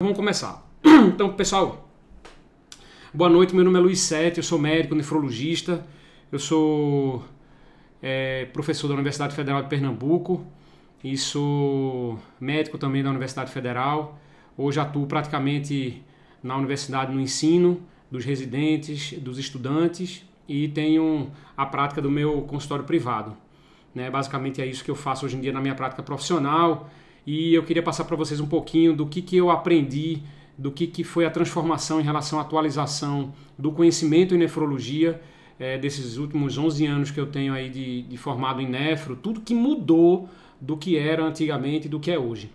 Vamos começar. Então, pessoal, boa noite. Meu nome é Luiz Sete, eu sou médico nefrologista, eu sou é, professor da Universidade Federal de Pernambuco e sou médico também da Universidade Federal. Hoje atuo praticamente na universidade no ensino dos residentes, dos estudantes e tenho a prática do meu consultório privado. Né? Basicamente é isso que eu faço hoje em dia na minha prática profissional e eu queria passar para vocês um pouquinho do que, que eu aprendi, do que, que foi a transformação em relação à atualização do conhecimento em nefrologia é, desses últimos 11 anos que eu tenho aí de, de formado em nefro, tudo que mudou do que era antigamente e do que é hoje.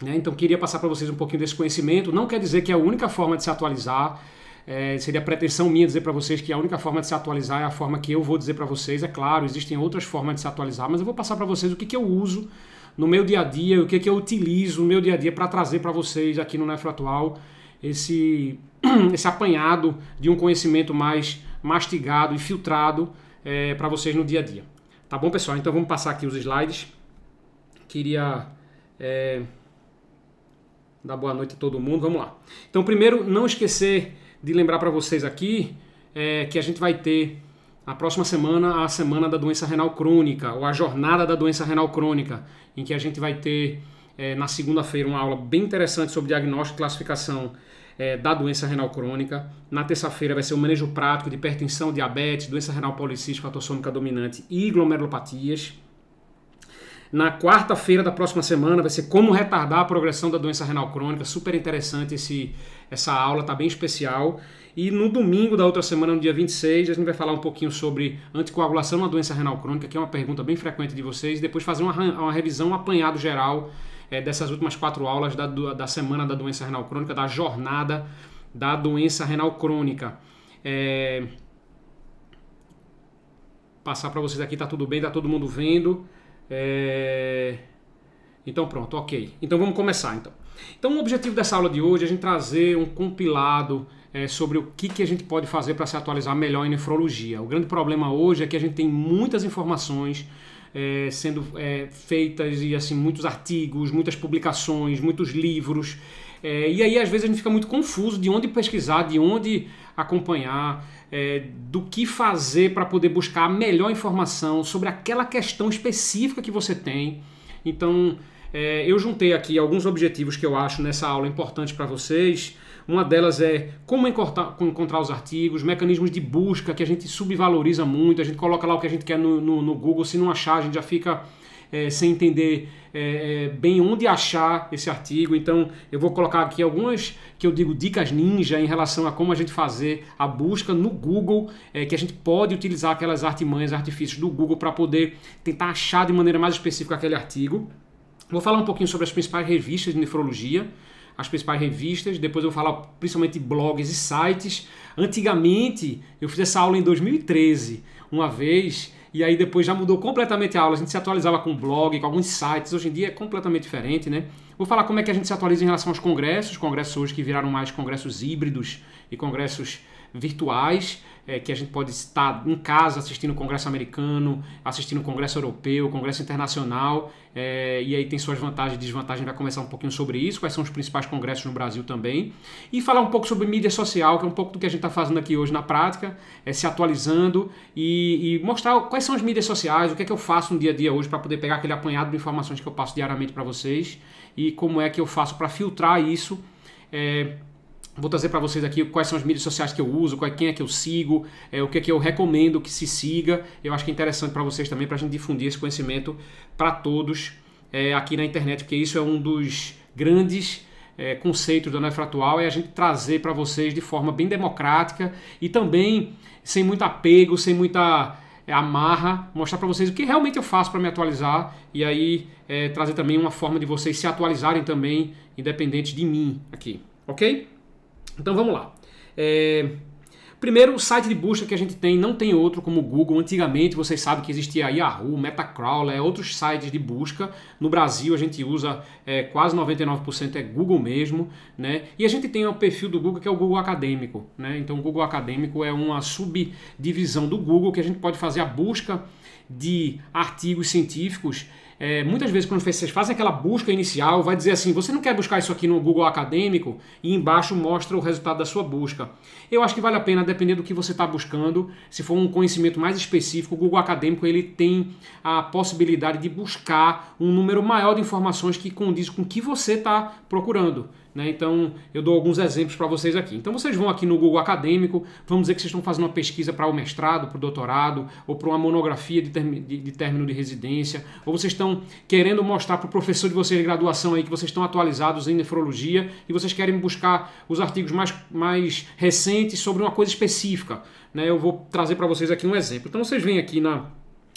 Né? Então, queria passar para vocês um pouquinho desse conhecimento. Não quer dizer que é a única forma de se atualizar. É, seria pretensão minha dizer para vocês que a única forma de se atualizar é a forma que eu vou dizer para vocês. É claro, existem outras formas de se atualizar, mas eu vou passar para vocês o que, que eu uso no meu dia a dia, o que, é que eu utilizo no meu dia a dia para trazer para vocês aqui no atual esse, esse apanhado de um conhecimento mais mastigado e filtrado é, para vocês no dia a dia. Tá bom, pessoal? Então vamos passar aqui os slides. Queria é, dar boa noite a todo mundo. Vamos lá. Então, primeiro, não esquecer de lembrar para vocês aqui é, que a gente vai ter na próxima semana, a semana da doença renal crônica, ou a jornada da doença renal crônica, em que a gente vai ter é, na segunda-feira uma aula bem interessante sobre diagnóstico e classificação é, da doença renal crônica. Na terça-feira vai ser o manejo prático de hipertensão, diabetes, doença renal policística, autossômica dominante e glomerulopatias. Na quarta-feira da próxima semana vai ser como retardar a progressão da doença renal crônica. Super interessante esse, essa aula, tá bem especial. E no domingo da outra semana, no dia 26, a gente vai falar um pouquinho sobre anticoagulação na doença renal crônica, que é uma pergunta bem frequente de vocês. E depois fazer uma, uma revisão, um apanhado geral é, dessas últimas quatro aulas da, da semana da doença renal crônica, da jornada da doença renal crônica. É... Passar para vocês aqui, tá tudo bem, tá todo mundo vendo. É... Então pronto, ok. Então vamos começar então. Então o objetivo dessa aula de hoje é a gente trazer um compilado é, sobre o que, que a gente pode fazer para se atualizar melhor em nefrologia. O grande problema hoje é que a gente tem muitas informações é, sendo é, feitas e assim muitos artigos, muitas publicações, muitos livros. É, e aí às vezes a gente fica muito confuso de onde pesquisar, de onde acompanhar, é, do que fazer para poder buscar a melhor informação sobre aquela questão específica que você tem. Então, é, eu juntei aqui alguns objetivos que eu acho nessa aula importante para vocês. Uma delas é como encontrar, encontrar, os artigos, mecanismos de busca que a gente subvaloriza muito, a gente coloca lá o que a gente quer no, no, no Google, se não achar, a gente já fica é, sem entender é, é, bem onde achar esse artigo. Então, eu vou colocar aqui algumas que eu digo dicas ninja em relação a como a gente fazer a busca no Google, é, que a gente pode utilizar aquelas artimanhas, artifícios do Google para poder tentar achar de maneira mais específica aquele artigo. Vou falar um pouquinho sobre as principais revistas de nefrologia as principais revistas, depois eu vou falar principalmente de blogs e sites. Antigamente, eu fiz essa aula em 2013, uma vez, e aí depois já mudou completamente a aula. A gente se atualizava com blog, com alguns sites, hoje em dia é completamente diferente, né? Vou falar como é que a gente se atualiza em relação aos congressos, congressos hoje que viraram mais congressos híbridos e congressos virtuais é, que a gente pode estar em casa assistindo o Congresso americano, assistindo o Congresso europeu, Congresso internacional, é, e aí tem suas vantagens e desvantagens. Vai conversar um pouquinho sobre isso, quais são os principais congressos no Brasil também, e falar um pouco sobre mídia social, que é um pouco do que a gente está fazendo aqui hoje na prática, é, se atualizando e, e, mostrar quais são as mídias sociais, o que é que eu faço no dia a dia hoje para poder pegar aquele apanhado de informações que eu passo diariamente para vocês e como é que eu faço para filtrar isso. É, Vou trazer para vocês aqui quais são as mídias sociais que eu uso, é, quem é que eu sigo, é, o que é que eu recomendo que se siga. Eu acho que é interessante para vocês também, para a gente difundir esse conhecimento para todos é, aqui na internet, porque isso é um dos grandes é, conceitos da Nefratual, é a gente trazer para vocês de forma bem democrática e também sem muito apego, sem muita é, amarra, mostrar para vocês o que realmente eu faço para me atualizar e aí é, trazer também uma forma de vocês se atualizarem também, independente de mim aqui, ok? Então vamos lá. É... Primeiro, o site de busca que a gente tem não tem outro como o Google. Antigamente, vocês sabem que existia Yahoo, Metacrawler, é, outros sites de busca. No Brasil, a gente usa é, quase 99% é Google mesmo, né? E a gente tem o perfil do Google que é o Google Acadêmico, né? Então, o Google Acadêmico é uma subdivisão do Google que a gente pode fazer a busca de artigos científicos é, muitas vezes, quando vocês fazem aquela busca inicial, vai dizer assim: você não quer buscar isso aqui no Google Acadêmico? E embaixo mostra o resultado da sua busca. Eu acho que vale a pena, dependendo do que você está buscando, se for um conhecimento mais específico, o Google Acadêmico ele tem a possibilidade de buscar um número maior de informações que condiz com o que você está procurando. Né? Então, eu dou alguns exemplos para vocês aqui. Então, vocês vão aqui no Google Acadêmico, vamos dizer que vocês estão fazendo uma pesquisa para o mestrado, para o doutorado, ou para uma monografia de, de, de término de residência, ou vocês estão querendo mostrar para o professor de vocês de graduação aí que vocês estão atualizados em nefrologia e vocês querem buscar os artigos mais, mais recentes sobre uma coisa específica. Né? Eu vou trazer para vocês aqui um exemplo. Então, vocês vêm aqui na,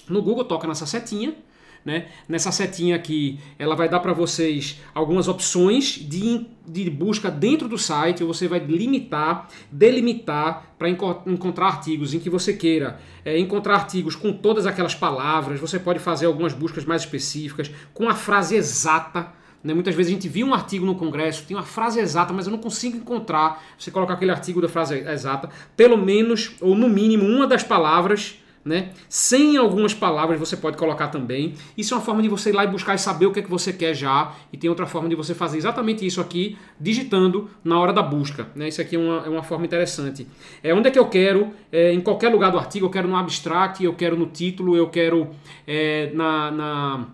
no Google, toca nessa setinha, né? Nessa setinha aqui, ela vai dar para vocês algumas opções de, de busca dentro do site. Você vai limitar, delimitar para encontrar artigos em que você queira é, encontrar artigos com todas aquelas palavras. Você pode fazer algumas buscas mais específicas com a frase exata. Né? Muitas vezes a gente viu um artigo no Congresso, tem uma frase exata, mas eu não consigo encontrar. Você coloca aquele artigo da frase exata, pelo menos, ou no mínimo, uma das palavras né? Sem algumas palavras você pode colocar também. Isso é uma forma de você ir lá e buscar e saber o que é que você quer já. E tem outra forma de você fazer exatamente isso aqui, digitando na hora da busca. Né? Isso aqui é uma, é uma forma interessante. É, onde é que eu quero? É, em qualquer lugar do artigo, eu quero no abstract, eu quero no título, eu quero é, na, na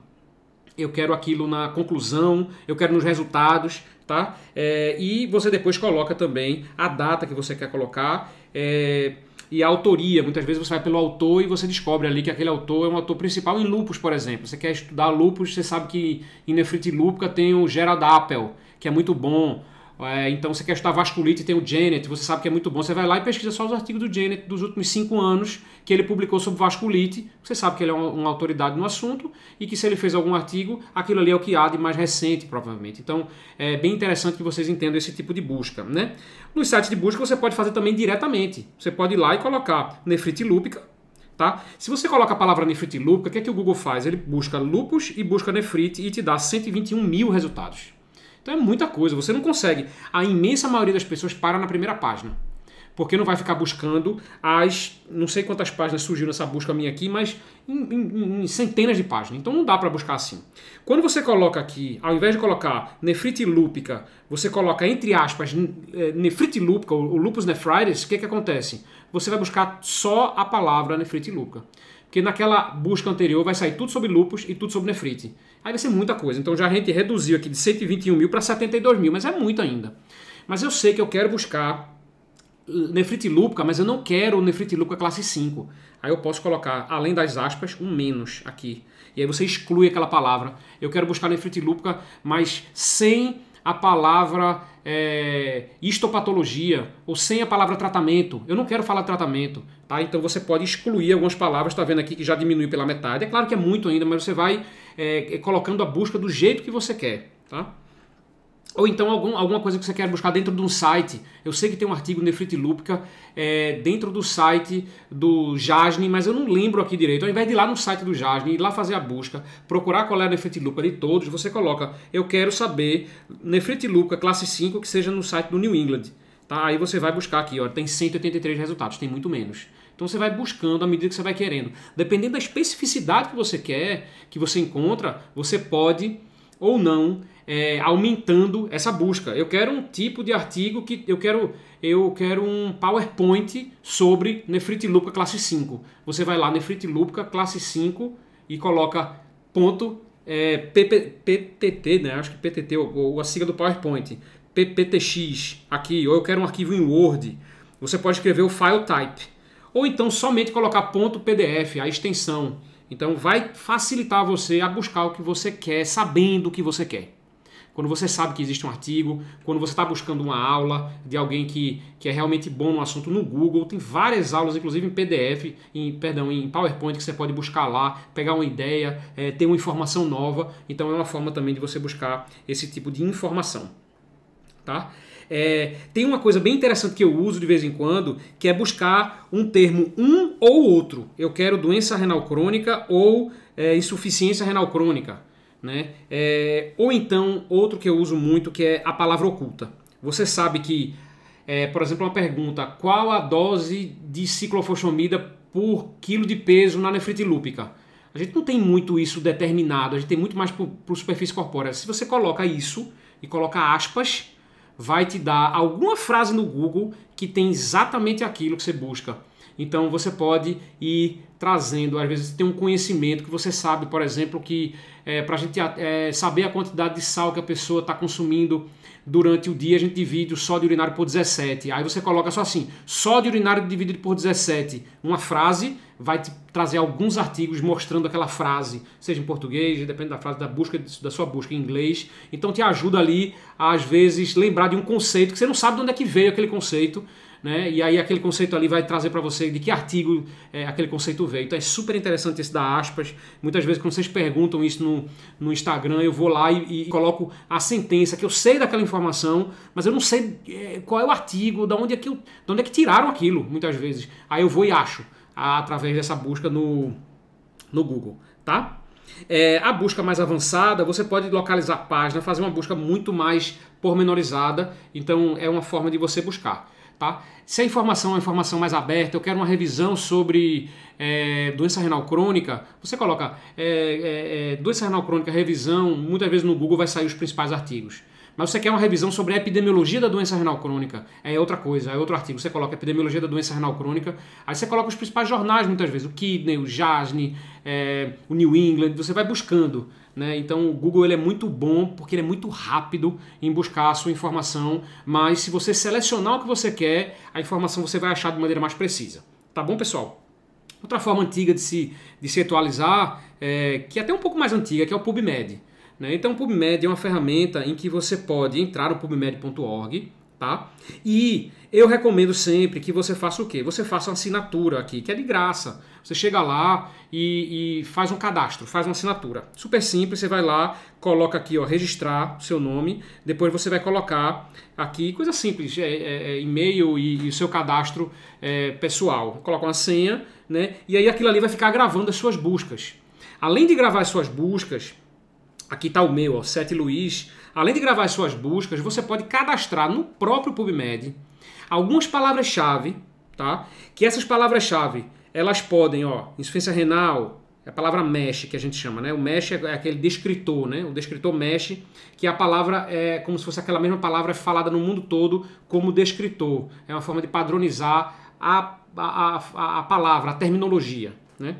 eu quero aquilo na conclusão, eu quero nos resultados, tá? É, e você depois coloca também a data que você quer colocar. É, e a autoria. Muitas vezes você vai pelo autor e você descobre ali que aquele autor é um autor principal em lupus, por exemplo. Você quer estudar lupus, você sabe que em nefrite lúpica tem o Gerald Appel, que é muito bom. É, então você quer estudar vasculite, tem o Janet, você sabe que é muito bom. Você vai lá e pesquisa só os artigos do Janet dos últimos cinco anos que ele publicou sobre vasculite. Você sabe que ele é uma, uma autoridade no assunto e que se ele fez algum artigo, aquilo ali é o que há de mais recente, provavelmente. Então é bem interessante que vocês entendam esse tipo de busca. Né? Nos sites de busca você pode fazer também diretamente. Você pode ir lá e colocar nefrite lúpica, Tá? Se você coloca a palavra nefrite lúpica, o que é que o Google faz? Ele busca lupus e busca nefrite e te dá 121 mil resultados. Então é muita coisa, você não consegue. A imensa maioria das pessoas para na primeira página. Porque não vai ficar buscando as. Não sei quantas páginas surgiu nessa busca minha aqui, mas em, em, em centenas de páginas. Então não dá para buscar assim. Quando você coloca aqui, ao invés de colocar nefrite lúpica, você coloca entre aspas é, nefrite lúpica, o lupus nefritis, o que, que acontece? Você vai buscar só a palavra nefrite lúpica. Porque naquela busca anterior vai sair tudo sobre lupus e tudo sobre nefrite. Aí vai ser muita coisa. Então já a gente reduziu aqui de 121 mil para 72 mil, mas é muito ainda. Mas eu sei que eu quero buscar eh, nefrite lúpica, mas eu não quero nefrite lúpica classe 5. Aí eu posso colocar, além das aspas, um menos aqui. E aí você exclui aquela palavra. Eu quero buscar nefrite lúpica, mas sem a palavra é, histopatologia ou sem a palavra tratamento. Eu não quero falar tratamento, tá? Então você pode excluir algumas palavras, está vendo aqui que já diminuiu pela metade. É claro que é muito ainda, mas você vai é, é colocando a busca do jeito que você quer, tá? ou então algum, alguma coisa que você quer buscar dentro de um site. Eu sei que tem um artigo Nefrit Lúpica é, dentro do site do Jasne, mas eu não lembro aqui direito. Ao invés de ir lá no site do Jasne, ir lá fazer a busca, procurar qual é a Nefrit de todos, você coloca, eu quero saber Nefrit classe 5 que seja no site do New England. Tá? Aí você vai buscar aqui, ó, tem 183 resultados, tem muito menos. Então você vai buscando à medida que você vai querendo. Dependendo da especificidade que você quer, que você encontra, você pode ou não é, aumentando essa busca. Eu quero um tipo de artigo que eu quero eu quero um PowerPoint sobre nefrite Lupka classe 5. Você vai lá nefrite Lupka classe 5 e coloca ponto é, PPT, né? Acho que PTT ou, a sigla do PowerPoint, PPTX aqui, ou eu quero um arquivo em Word. Você pode escrever o file type ou então somente colocar ponto .pdf, a extensão. Então vai facilitar você a buscar o que você quer, sabendo o que você quer quando você sabe que existe um artigo, quando você está buscando uma aula de alguém que, que é realmente bom no assunto no Google, tem várias aulas, inclusive em PDF, em, perdão, em PowerPoint que você pode buscar lá, pegar uma ideia, é, ter uma informação nova. Então é uma forma também de você buscar esse tipo de informação. Tá? É, tem uma coisa bem interessante que eu uso de vez em quando, que é buscar um termo um ou outro. Eu quero doença renal crônica ou é, insuficiência renal crônica. Né? É, ou então, outro que eu uso muito que é a palavra oculta. Você sabe que, é, por exemplo, uma pergunta: qual a dose de ciclofosfamida por quilo de peso na nefrite lúpica? A gente não tem muito isso determinado, a gente tem muito mais por superfície corpórea. Se você coloca isso e coloca aspas, vai te dar alguma frase no Google que tem exatamente aquilo que você busca. Então você pode ir trazendo, às vezes tem um conhecimento que você sabe, por exemplo, que é, para a gente é, saber a quantidade de sal que a pessoa está consumindo durante o dia, a gente divide o sódio urinário por 17. Aí você coloca só assim, sódio urinário dividido por 17. Uma frase vai te trazer alguns artigos mostrando aquela frase, seja em português, depende da frase da busca da sua busca em inglês. Então te ajuda ali às vezes lembrar de um conceito que você não sabe de onde é que veio aquele conceito né? E aí aquele conceito ali vai trazer para você de que artigo é, aquele conceito veio. Então é super interessante esse da aspas. Muitas vezes quando vocês perguntam isso no, no Instagram, eu vou lá e, e coloco a sentença que eu sei daquela informação, mas eu não sei é, qual é o artigo, de onde é que eu, de onde é que tiraram aquilo, muitas vezes. Aí eu vou e acho a, através dessa busca no no Google, tá? É, a busca mais avançada, você pode localizar a página, fazer uma busca muito mais pormenorizada. Então, é uma forma de você buscar. Tá? Se a informação é uma informação mais aberta, eu quero uma revisão sobre é, doença renal crônica, você coloca é, é, é, doença renal crônica, revisão, muitas vezes no Google vai sair os principais artigos. Mas você quer uma revisão sobre a epidemiologia da doença renal crônica, é outra coisa, é outro artigo. Você coloca epidemiologia da doença renal crônica, aí você coloca os principais jornais muitas vezes, o Kidney, o JASNE, é, o New England, você vai buscando. Né? Então o Google ele é muito bom porque ele é muito rápido em buscar a sua informação, mas se você selecionar o que você quer, a informação você vai achar de maneira mais precisa. Tá bom, pessoal? Outra forma antiga de se, de se atualizar, é, que é até um pouco mais antiga, que é o PubMed. Né? Então o PubMed é uma ferramenta em que você pode entrar no pubmed.org, tá? E eu recomendo sempre que você faça o quê? Você faça uma assinatura aqui, que é de graça. Você chega lá e, e faz um cadastro, faz uma assinatura. Super simples, você vai lá, coloca aqui, ó, registrar seu nome, depois você vai colocar aqui, coisa simples, é, é, é, e-mail e, e o seu cadastro é, pessoal. Coloca uma senha, né? E aí aquilo ali vai ficar gravando as suas buscas. Além de gravar as suas buscas, aqui está o meu, ó, Luiz, Além de gravar suas buscas, você pode cadastrar no próprio PubMed algumas palavras-chave, tá? Que essas palavras-chave, elas podem, ó, insuficiência renal, é a palavra mesh que a gente chama, né? O mesh é, é aquele descritor, né? O descritor mesh, que é a palavra é como se fosse aquela mesma palavra falada no mundo todo como descritor. É uma forma de padronizar a, a, a, a palavra, a terminologia, né?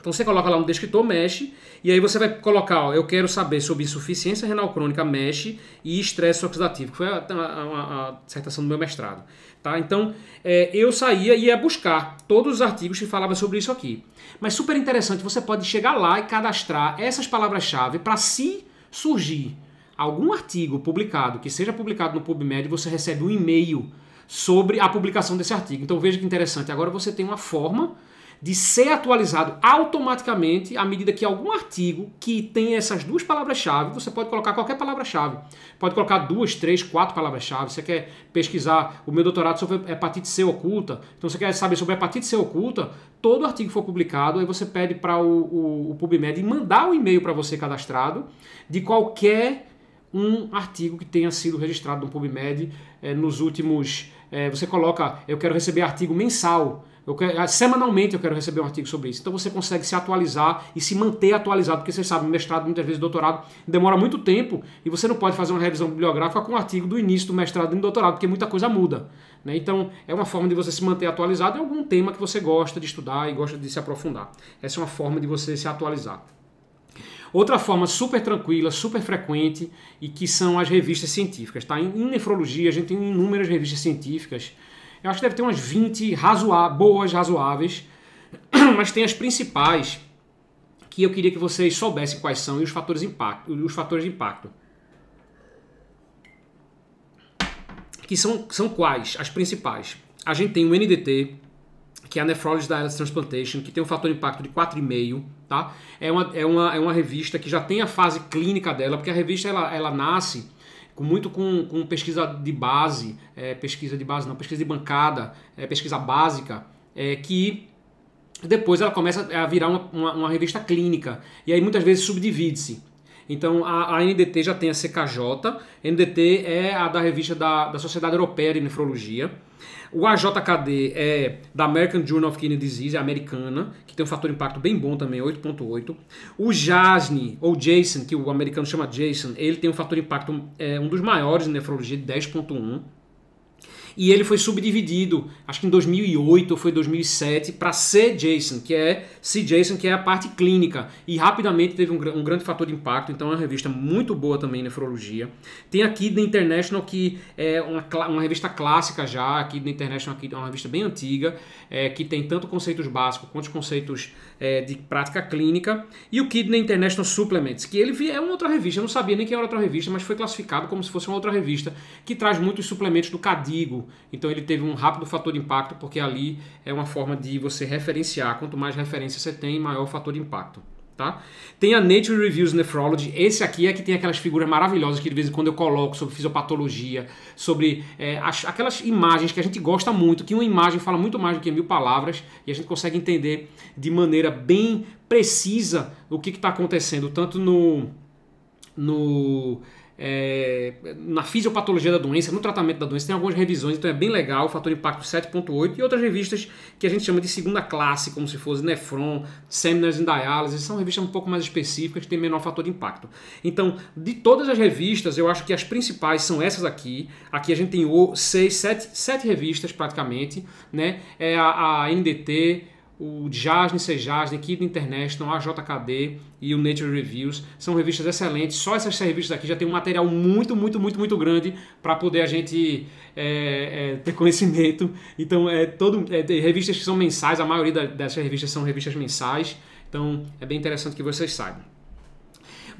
Então você coloca lá um descritor mexe e aí você vai colocar, ó, eu quero saber sobre insuficiência renal crônica mexe e estresse oxidativo, que foi a, a, a dissertação do meu mestrado. Tá? Então é, eu saía e ia buscar todos os artigos que falavam sobre isso aqui. Mas super interessante, você pode chegar lá e cadastrar essas palavras-chave para se surgir algum artigo publicado, que seja publicado no PubMed, você recebe um e-mail sobre a publicação desse artigo. Então veja que interessante, agora você tem uma forma de ser atualizado automaticamente à medida que algum artigo que tem essas duas palavras-chave, você pode colocar qualquer palavra-chave. Pode colocar duas, três, quatro palavras-chave. Você quer pesquisar o meu doutorado sobre hepatite C oculta, então você quer saber sobre hepatite C oculta, todo artigo que for publicado, aí você pede para o, o, o PubMed mandar o um e-mail para você cadastrado de qualquer um artigo que tenha sido registrado no PubMed eh, nos últimos. Eh, você coloca, eu quero receber artigo mensal Quero, ah, semanalmente eu quero receber um artigo sobre isso. Então você consegue se atualizar e se manter atualizado, porque você sabe, mestrado, muitas vezes doutorado, demora muito tempo e você não pode fazer uma revisão bibliográfica com um artigo do início do mestrado e do doutorado, porque muita coisa muda. Né? Então é uma forma de você se manter atualizado em algum tema que você gosta de estudar e gosta de se aprofundar. Essa é uma forma de você se atualizar. Outra forma super tranquila, super frequente e que são as revistas científicas. Tá? Em nefrologia, a gente tem inúmeras revistas científicas eu acho que deve ter umas 20 razoa boas, razoáveis, mas tem as principais que eu queria que vocês soubessem quais são e os fatores, impacto, os fatores de impacto. Que são, são quais? As principais. A gente tem o NDT, que é a Nephrology Dialysis Transplantation, que tem um fator de impacto de 4,5, tá? É uma, é, uma, é uma revista que já tem a fase clínica dela, porque a revista ela, ela nasce muito com, com pesquisa de base, é, pesquisa de base não, pesquisa de bancada, é, pesquisa básica, é, que depois ela começa a virar uma, uma, uma revista clínica. E aí muitas vezes subdivide-se. Então a, a NDT já tem a CKJ, NDT é a da revista da, da Sociedade Europeia de Nefrologia. O AJKD é da American Journal of Kidney Disease, é americana, que tem um fator de impacto bem bom também, 8.8. O JASN, ou Jason, que o americano chama Jason, ele tem um fator de impacto, é, um dos maiores em nefrologia, de 10.1 e ele foi subdividido, acho que em 2008 ou foi 2007, para C-JSON, que é C-JSON, que é a parte clínica, e rapidamente teve um, um, grande fator de impacto, então é uma revista muito boa também, Nefrologia. Tem aqui The International, que é uma, uma revista clássica já, aqui The International aqui, é uma revista bem antiga, é, que tem tanto conceitos básicos quanto conceitos é, de prática clínica, e o Kidney International Supplements, que ele é uma outra revista, eu não sabia nem que era outra revista, mas foi classificado como se fosse uma outra revista, que traz muitos suplementos do Cadigo, então ele teve um rápido fator de impacto, porque ali é uma forma de você referenciar. Quanto mais referência você tem, maior o fator de impacto. Tá? Tem a Nature Reviews Nephrology. Esse aqui é que tem aquelas figuras maravilhosas que de vez em quando eu coloco sobre fisiopatologia, sobre é, as, aquelas imagens que a gente gosta muito, que uma imagem fala muito mais do que mil palavras e a gente consegue entender de maneira bem precisa o que está acontecendo, tanto no, no é, na fisiopatologia da doença, no tratamento da doença, tem algumas revisões, então é bem legal, o fator impacto 7.8 e outras revistas que a gente chama de segunda classe, como se fosse Nefron, Seminars in Dialysis, são revistas um pouco mais específicas que têm menor fator de impacto. Então, de todas as revistas, eu acho que as principais são essas aqui. Aqui a gente tem o 6, 7 revistas praticamente, né? É a, a NDT, o Jasne, Sejasne, Kid International, a JKD e o Nature Reviews. São revistas excelentes. Só essas revistas aqui já tem um material muito, muito, muito, muito grande para poder a gente é, é, ter conhecimento. Então, é todo é, revistas que são mensais, a maioria dessas revistas são revistas mensais. Então, é bem interessante que vocês saibam.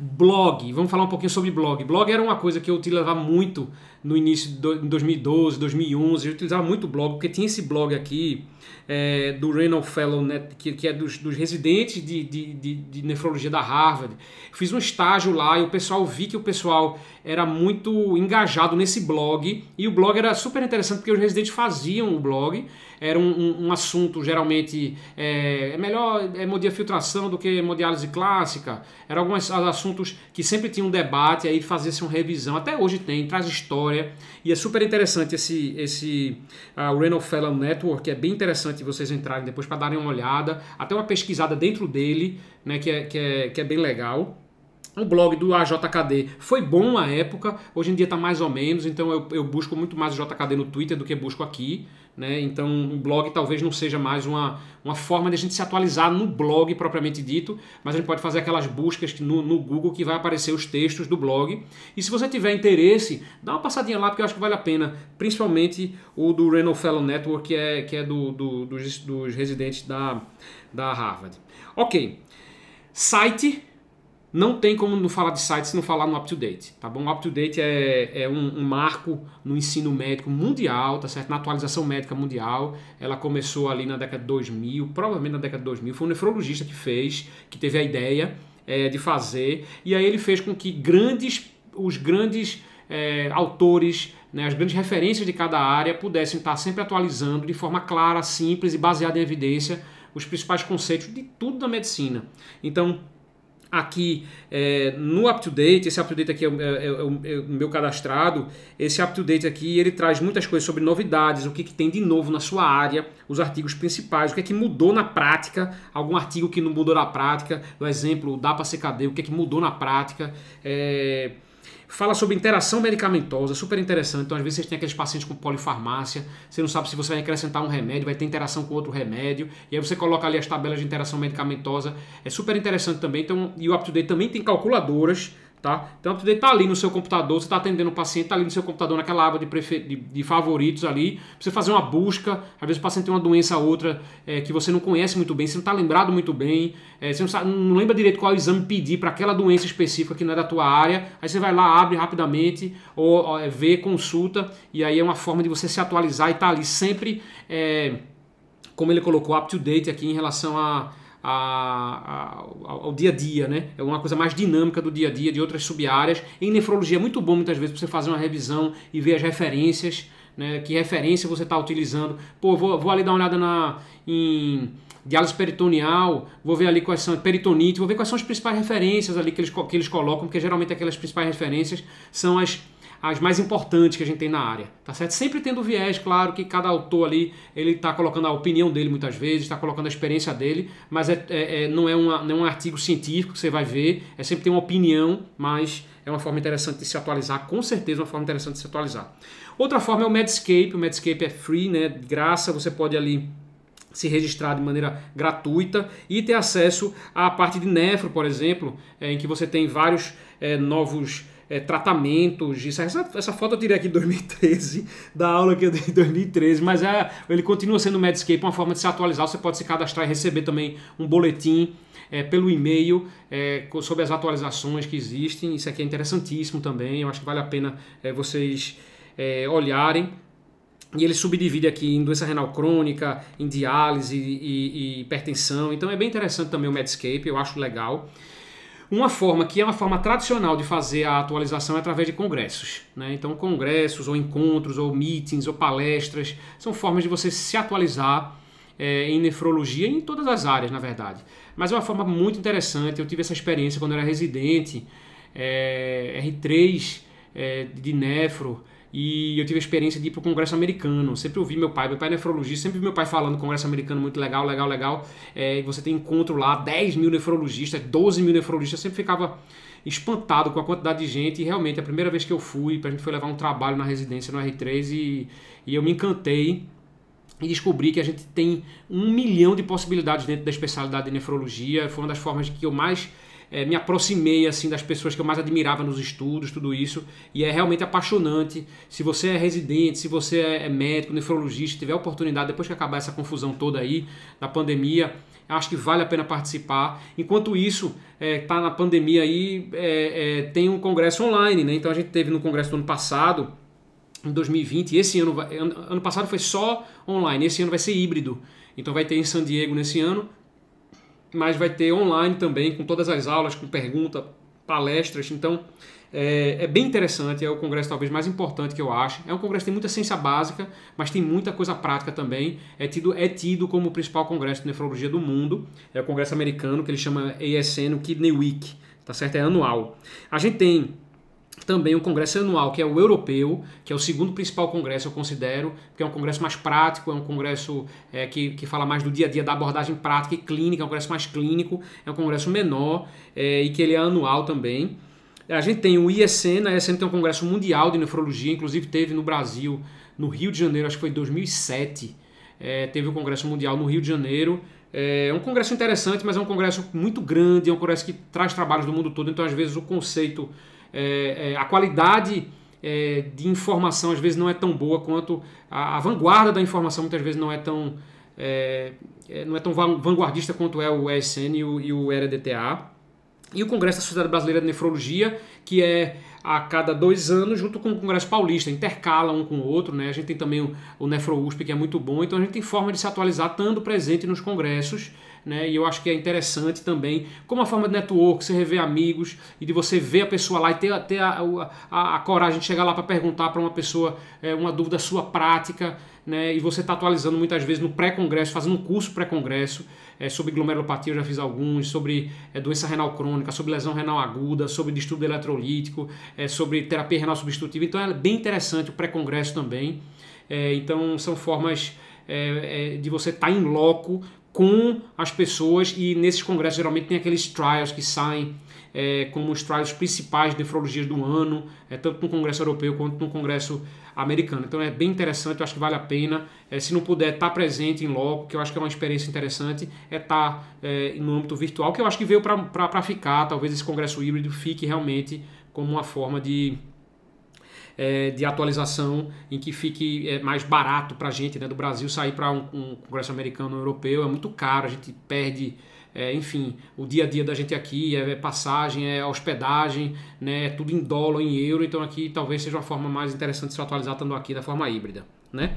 Blog, vamos falar um pouquinho sobre blog. Blog era uma coisa que eu utilizava muito no início de 2012, 2011. Eu utilizava muito blog, porque tinha esse blog aqui é, do Renal Fellow, né, que, que é dos, dos residentes de, de, de, de, nefrologia da Harvard. Fiz um estágio lá e o pessoal vi que o pessoal era muito engajado nesse blog. E o blog era super interessante porque os residentes faziam o blog. Era um, um, um assunto geralmente é, é melhor é filtração do que hemodiálise clássica. Eram alguns assuntos que sempre tinham um debate, aí fazia-se uma revisão. Até hoje tem, traz história. E é super interessante esse, esse uh, Reno Fallon Network, é bem interessante vocês entrarem depois para darem uma olhada, até uma pesquisada dentro dele, né, que, é, que, é, que é bem legal. O blog do AJKD foi bom à época, hoje em dia está mais ou menos, então eu, eu busco muito mais o JKD no Twitter do que busco aqui, né? Então, o blog talvez não seja mais uma, uma forma de a gente se atualizar no blog propriamente dito, mas a gente pode fazer aquelas buscas no, no Google que vai aparecer os textos do blog. E se você tiver interesse, dá uma passadinha lá, porque eu acho que vale a pena, principalmente o do Renal Fellow Network, que é, que é do, do dos, dos residentes da, da Harvard. Ok. Site não tem como não falar de site se não falar no up-to-date, tá bom? O up-to-date é, é um, um, marco no ensino médico mundial, tá certo? Na atualização médica mundial, ela começou ali na década de 2000, provavelmente na década de 2000, foi um nefrologista que fez, que teve a ideia é, de fazer, e aí ele fez com que grandes, os grandes é, autores, né, as grandes referências de cada área pudessem estar sempre atualizando de forma clara, simples e baseada em evidência os principais conceitos de tudo da medicina. Então, aqui é, no UpToDate, esse UpToDate aqui é, é, é, o meu cadastrado, esse UpToDate aqui ele traz muitas coisas sobre novidades, o que, que tem de novo na sua área, os artigos principais, o que é que mudou na prática, algum artigo que não mudou na prática, o exemplo dá para ser cadê, o que é que mudou na prática, é Fala sobre interação medicamentosa, super interessante. Então, às vezes, vocês têm aqueles pacientes com polifarmácia, você não sabe se você vai acrescentar um remédio, vai ter interação com outro remédio, e aí você coloca ali as tabelas de interação medicamentosa. É super interessante também. Então, e o UpToDate também tem calculadoras tá? Então, Up to Date tá ali no seu computador, você está atendendo o paciente, tá ali no seu computador, naquela aba de, de, de favoritos ali, pra você fazer uma busca, às vezes o paciente tem uma doença ou outra é, que você não conhece muito bem, você não está lembrado muito bem, é, você não, sabe, não lembra direito qual é exame pedir para aquela doença específica que não é da tua área, aí você vai lá, abre rapidamente, ou, é, vê, consulta, e aí é uma forma de você se atualizar e tá ali sempre, é, como ele colocou, up to date aqui em relação a a, a, ao dia a dia, né? É uma coisa mais dinâmica do dia a dia, de outras sub-áreas. Em nefrologia é muito bom, muitas vezes, para você fazer uma revisão e ver as referências, né? Que referência você está utilizando. Pô, vou, vou ali dar uma olhada na, em diálise peritoneal, vou ver ali quais são, peritonite, vou ver quais são as principais referências ali que eles, que eles colocam, porque geralmente aquelas principais referências são as as mais importantes que a gente tem na área, tá certo? Sempre tendo viés, claro, que cada autor ali, ele está colocando a opinião dele muitas vezes, está colocando a experiência dele, mas é, é, é não, é uma, não é um artigo científico que você vai ver, é sempre ter uma opinião, mas é uma forma interessante de se atualizar, com certeza uma forma interessante de se atualizar. Outra forma é o Medscape, o Medscape é free, né, de graça, você pode ali se registrar de maneira gratuita e ter acesso à parte de nefro, por exemplo, é, em que você tem vários é, novos é, tratamentos. Isso. Essa, essa foto eu tirei aqui de 2013, da aula que eu dei em 2013, mas é, ele continua sendo o Medscape, uma forma de se atualizar. Você pode se cadastrar e receber também um boletim é, pelo e-mail é, sobre as atualizações que existem. Isso aqui é interessantíssimo também. Eu acho que vale a pena é, vocês é, olharem. E ele subdivide aqui em doença renal crônica, em diálise e, e, e hipertensão. Então é bem interessante também o Medscape, eu acho legal. Uma forma que é uma forma tradicional de fazer a atualização é através de congressos. Né? Então, congressos, ou encontros, ou meetings, ou palestras, são formas de você se atualizar é, em nefrologia, em todas as áreas, na verdade. Mas é uma forma muito interessante. Eu tive essa experiência quando era residente, é, R3 é, de nefro e eu tive a experiência de ir para o Congresso Americano. Sempre ouvi meu pai, meu pai é nefrologista, sempre ouvi meu pai falando Congresso Americano é muito legal, legal, legal. É, você tem encontro lá, 10 mil nefrologistas, 12 mil nefrologistas, eu sempre ficava espantado com a quantidade de gente e realmente a primeira vez que eu fui, a gente foi levar um trabalho na residência no R3 e, e eu me encantei e descobri que a gente tem um milhão de possibilidades dentro da especialidade de nefrologia. Foi uma das formas que eu mais é, me aproximei assim das pessoas que eu mais admirava nos estudos, tudo isso, e é realmente apaixonante. Se você é residente, se você é, é médico, nefrologista, tiver oportunidade depois que acabar essa confusão toda aí da pandemia, acho que vale a pena participar. Enquanto isso, está é, tá na pandemia aí, é, é, tem um congresso online, né? Então a gente teve no congresso do ano passado, em 2020, e esse ano, ano passado foi só online, esse ano vai ser híbrido. Então vai ter em San Diego nesse ano, mas vai ter online também, com todas as aulas, com pergunta, palestras. Então, é, é, bem interessante, é o congresso talvez mais importante que eu acho. É um congresso que tem muita ciência básica, mas tem muita coisa prática também. É tido, é tido como o principal congresso de nefrologia do mundo. É o congresso americano, que ele chama ASN Kidney Week, tá certo? É anual. A gente tem também o congresso anual, que é o europeu, que é o segundo principal congresso, eu considero, porque é um congresso mais prático, é um congresso é, que, que fala mais do dia a dia, da abordagem prática e clínica, é um congresso mais clínico, é um congresso menor é, e que ele é anual também. A gente tem o ISN, a ISN tem um congresso mundial de nefrologia, inclusive teve no Brasil, no Rio de Janeiro, acho que foi em 2007, é, teve o congresso mundial no Rio de Janeiro, é, é um congresso interessante, mas é um congresso muito grande, é um congresso que traz trabalhos do mundo todo, então às vezes o conceito é, é, a qualidade é, de informação às vezes não é tão boa quanto a, a vanguarda da informação muitas vezes não é tão é, é, não é tão vanguardista quanto é o ESN e o, e o E o Congresso da Sociedade Brasileira de Nefrologia, que é a cada dois anos, junto com o Congresso Paulista, intercala um com o outro, né? A gente tem também o, o NefroUSP, que é muito bom, então a gente tem forma de se atualizar estando presente nos congressos né? E eu acho que é interessante também, como a forma de network, você rever amigos e de você ver a pessoa lá e ter, ter a, a, a coragem de chegar lá para perguntar para uma pessoa é, uma dúvida sua prática, né? E você está atualizando muitas vezes no pré-congresso, fazendo um curso pré-congresso é, sobre glomerulopatia, eu já fiz alguns, sobre é, doença renal crônica, sobre lesão renal aguda, sobre distúrbio eletrolítico, é, sobre terapia renal substitutiva. Então é bem interessante o pré-congresso também. É, então são formas é, é, de você estar tá em loco com as pessoas e nesses congressos geralmente tem aqueles trials que saem é, como os trials principais de nefrologia do ano, é, tanto no congresso europeu quanto no congresso americano. Então é bem interessante, eu acho que vale a pena. É, se não puder estar tá presente em loco, que eu acho que é uma experiência interessante, é estar tá, é, no âmbito virtual, que eu acho que veio para ficar. Talvez esse congresso híbrido fique realmente como uma forma de é, de atualização em que fique é, mais barato para a gente, né, do Brasil sair para um, um, congresso americano ou europeu, é muito caro, a gente perde, é, enfim, o dia a dia da gente aqui, é, é, passagem, é hospedagem, né, é tudo em dólar, em euro, então aqui talvez seja uma forma mais interessante de se atualizar estando aqui da forma híbrida, né?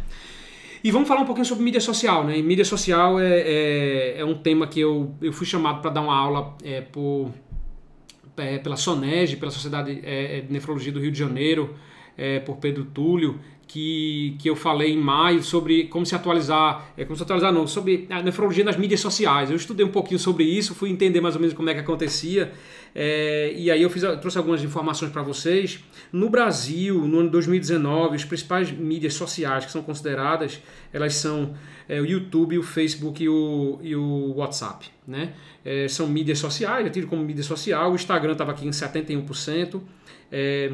E vamos falar um pouquinho sobre mídia social, né? E mídia social é, é, é um tema que eu, eu fui chamado para dar uma aula é, por pela Sonege, pela Sociedade de Nefrologia do Rio de Janeiro, é, por Pedro Túlio, que, que eu falei em maio sobre como se atualizar, é, como se atualizar não, sobre a nefrologia nas mídias sociais. Eu estudei um pouquinho sobre isso, fui entender mais ou menos como é que acontecia, é, e aí eu fiz, trouxe algumas informações para vocês. No Brasil, no ano 2019, as principais mídias sociais que são consideradas, elas são é, o YouTube, o Facebook e o, e o WhatsApp. Né? É, são mídias sociais, eu tiro como mídia social, o Instagram estava aqui em 71%, é,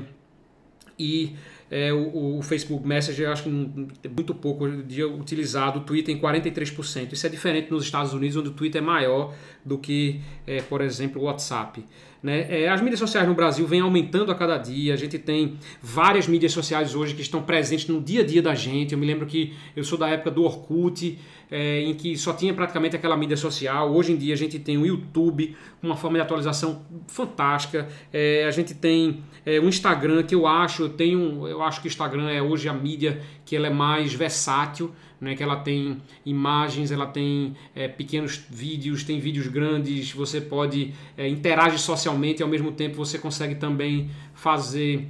e é, o, o, Facebook Messenger, acho que muito pouco utilizado, o Twitter em 43%. Isso é diferente nos Estados Unidos, onde o Twitter é maior do que, é, por exemplo, o WhatsApp. Né? É, as mídias sociais no Brasil vêm aumentando a cada dia, a gente tem várias mídias sociais hoje que estão presentes no dia a dia da gente. Eu me lembro que eu sou da época do Orkut, é, em que só tinha praticamente aquela mídia social. Hoje em dia a gente tem o YouTube, uma forma de atualização fantástica. É, a gente tem é, o Instagram, que eu acho, eu tenho, eu acho que o Instagram é hoje a mídia que ela é mais versátil, né? Que ela tem imagens, ela tem é, pequenos vídeos, tem vídeos grandes. Você pode é, interage socialmente e ao mesmo tempo você consegue também fazer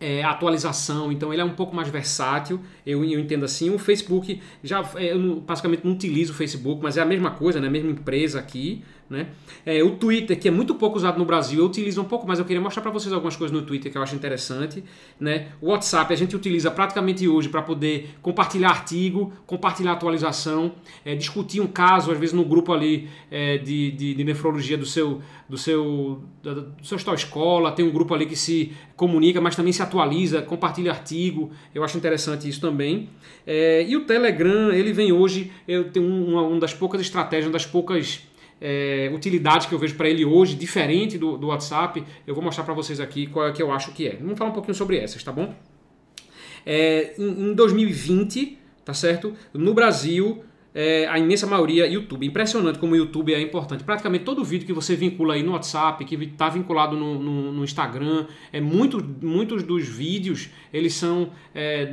é, atualização. Então ele é um pouco mais versátil eu, eu entendo assim. O Facebook, já, é, eu não, basicamente não utilizo o Facebook, mas é a mesma coisa, né? a mesma empresa aqui. Né? É, o Twitter, que é muito pouco usado no Brasil, eu utilizo um pouco mas Eu queria mostrar para vocês algumas coisas no Twitter que eu acho interessante. Né? O WhatsApp a gente utiliza praticamente hoje para poder compartilhar artigo, compartilhar atualização, é, discutir um caso, às vezes no grupo ali é, de, de, de, nefrologia do seu, do seu, da, do seu escola. Tem um grupo ali que se comunica, mas também se atualiza, compartilha artigo. Eu acho interessante isso também também. É, e o Telegram, ele vem hoje, eu tenho uma, uma das poucas estratégias, uma das poucas é, utilidades que eu vejo para ele hoje, diferente do, do WhatsApp. Eu vou mostrar para vocês aqui qual é que eu acho que é. Vamos falar um pouquinho sobre essas, tá bom? É, em, em 2020, tá certo? No Brasil, é, a imensa maioria YouTube. Impressionante como o YouTube é importante. Praticamente todo vídeo que você vincula aí no WhatsApp, que está vinculado no, no, no, Instagram, é muito, muitos dos vídeos eles são é,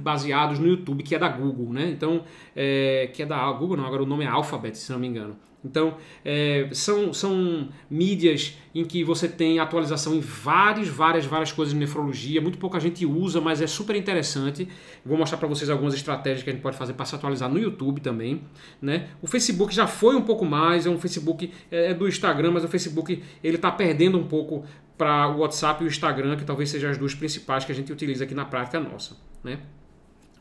baseados no YouTube, que é da Google, né? Então, é, que é da Google, não, agora o nome é Alphabet, se não me engano. Então, é, são, são mídias em que você tem atualização em várias, várias, várias coisas de nefrologia. Muito pouca gente usa, mas é super interessante. Vou mostrar para vocês algumas estratégias que a gente pode fazer para se atualizar no YouTube também. Né? O Facebook já foi um pouco mais, é um Facebook é, é do Instagram, mas o Facebook ele está perdendo um pouco para o WhatsApp e o Instagram, que talvez sejam as duas principais que a gente utiliza aqui na prática nossa. Né?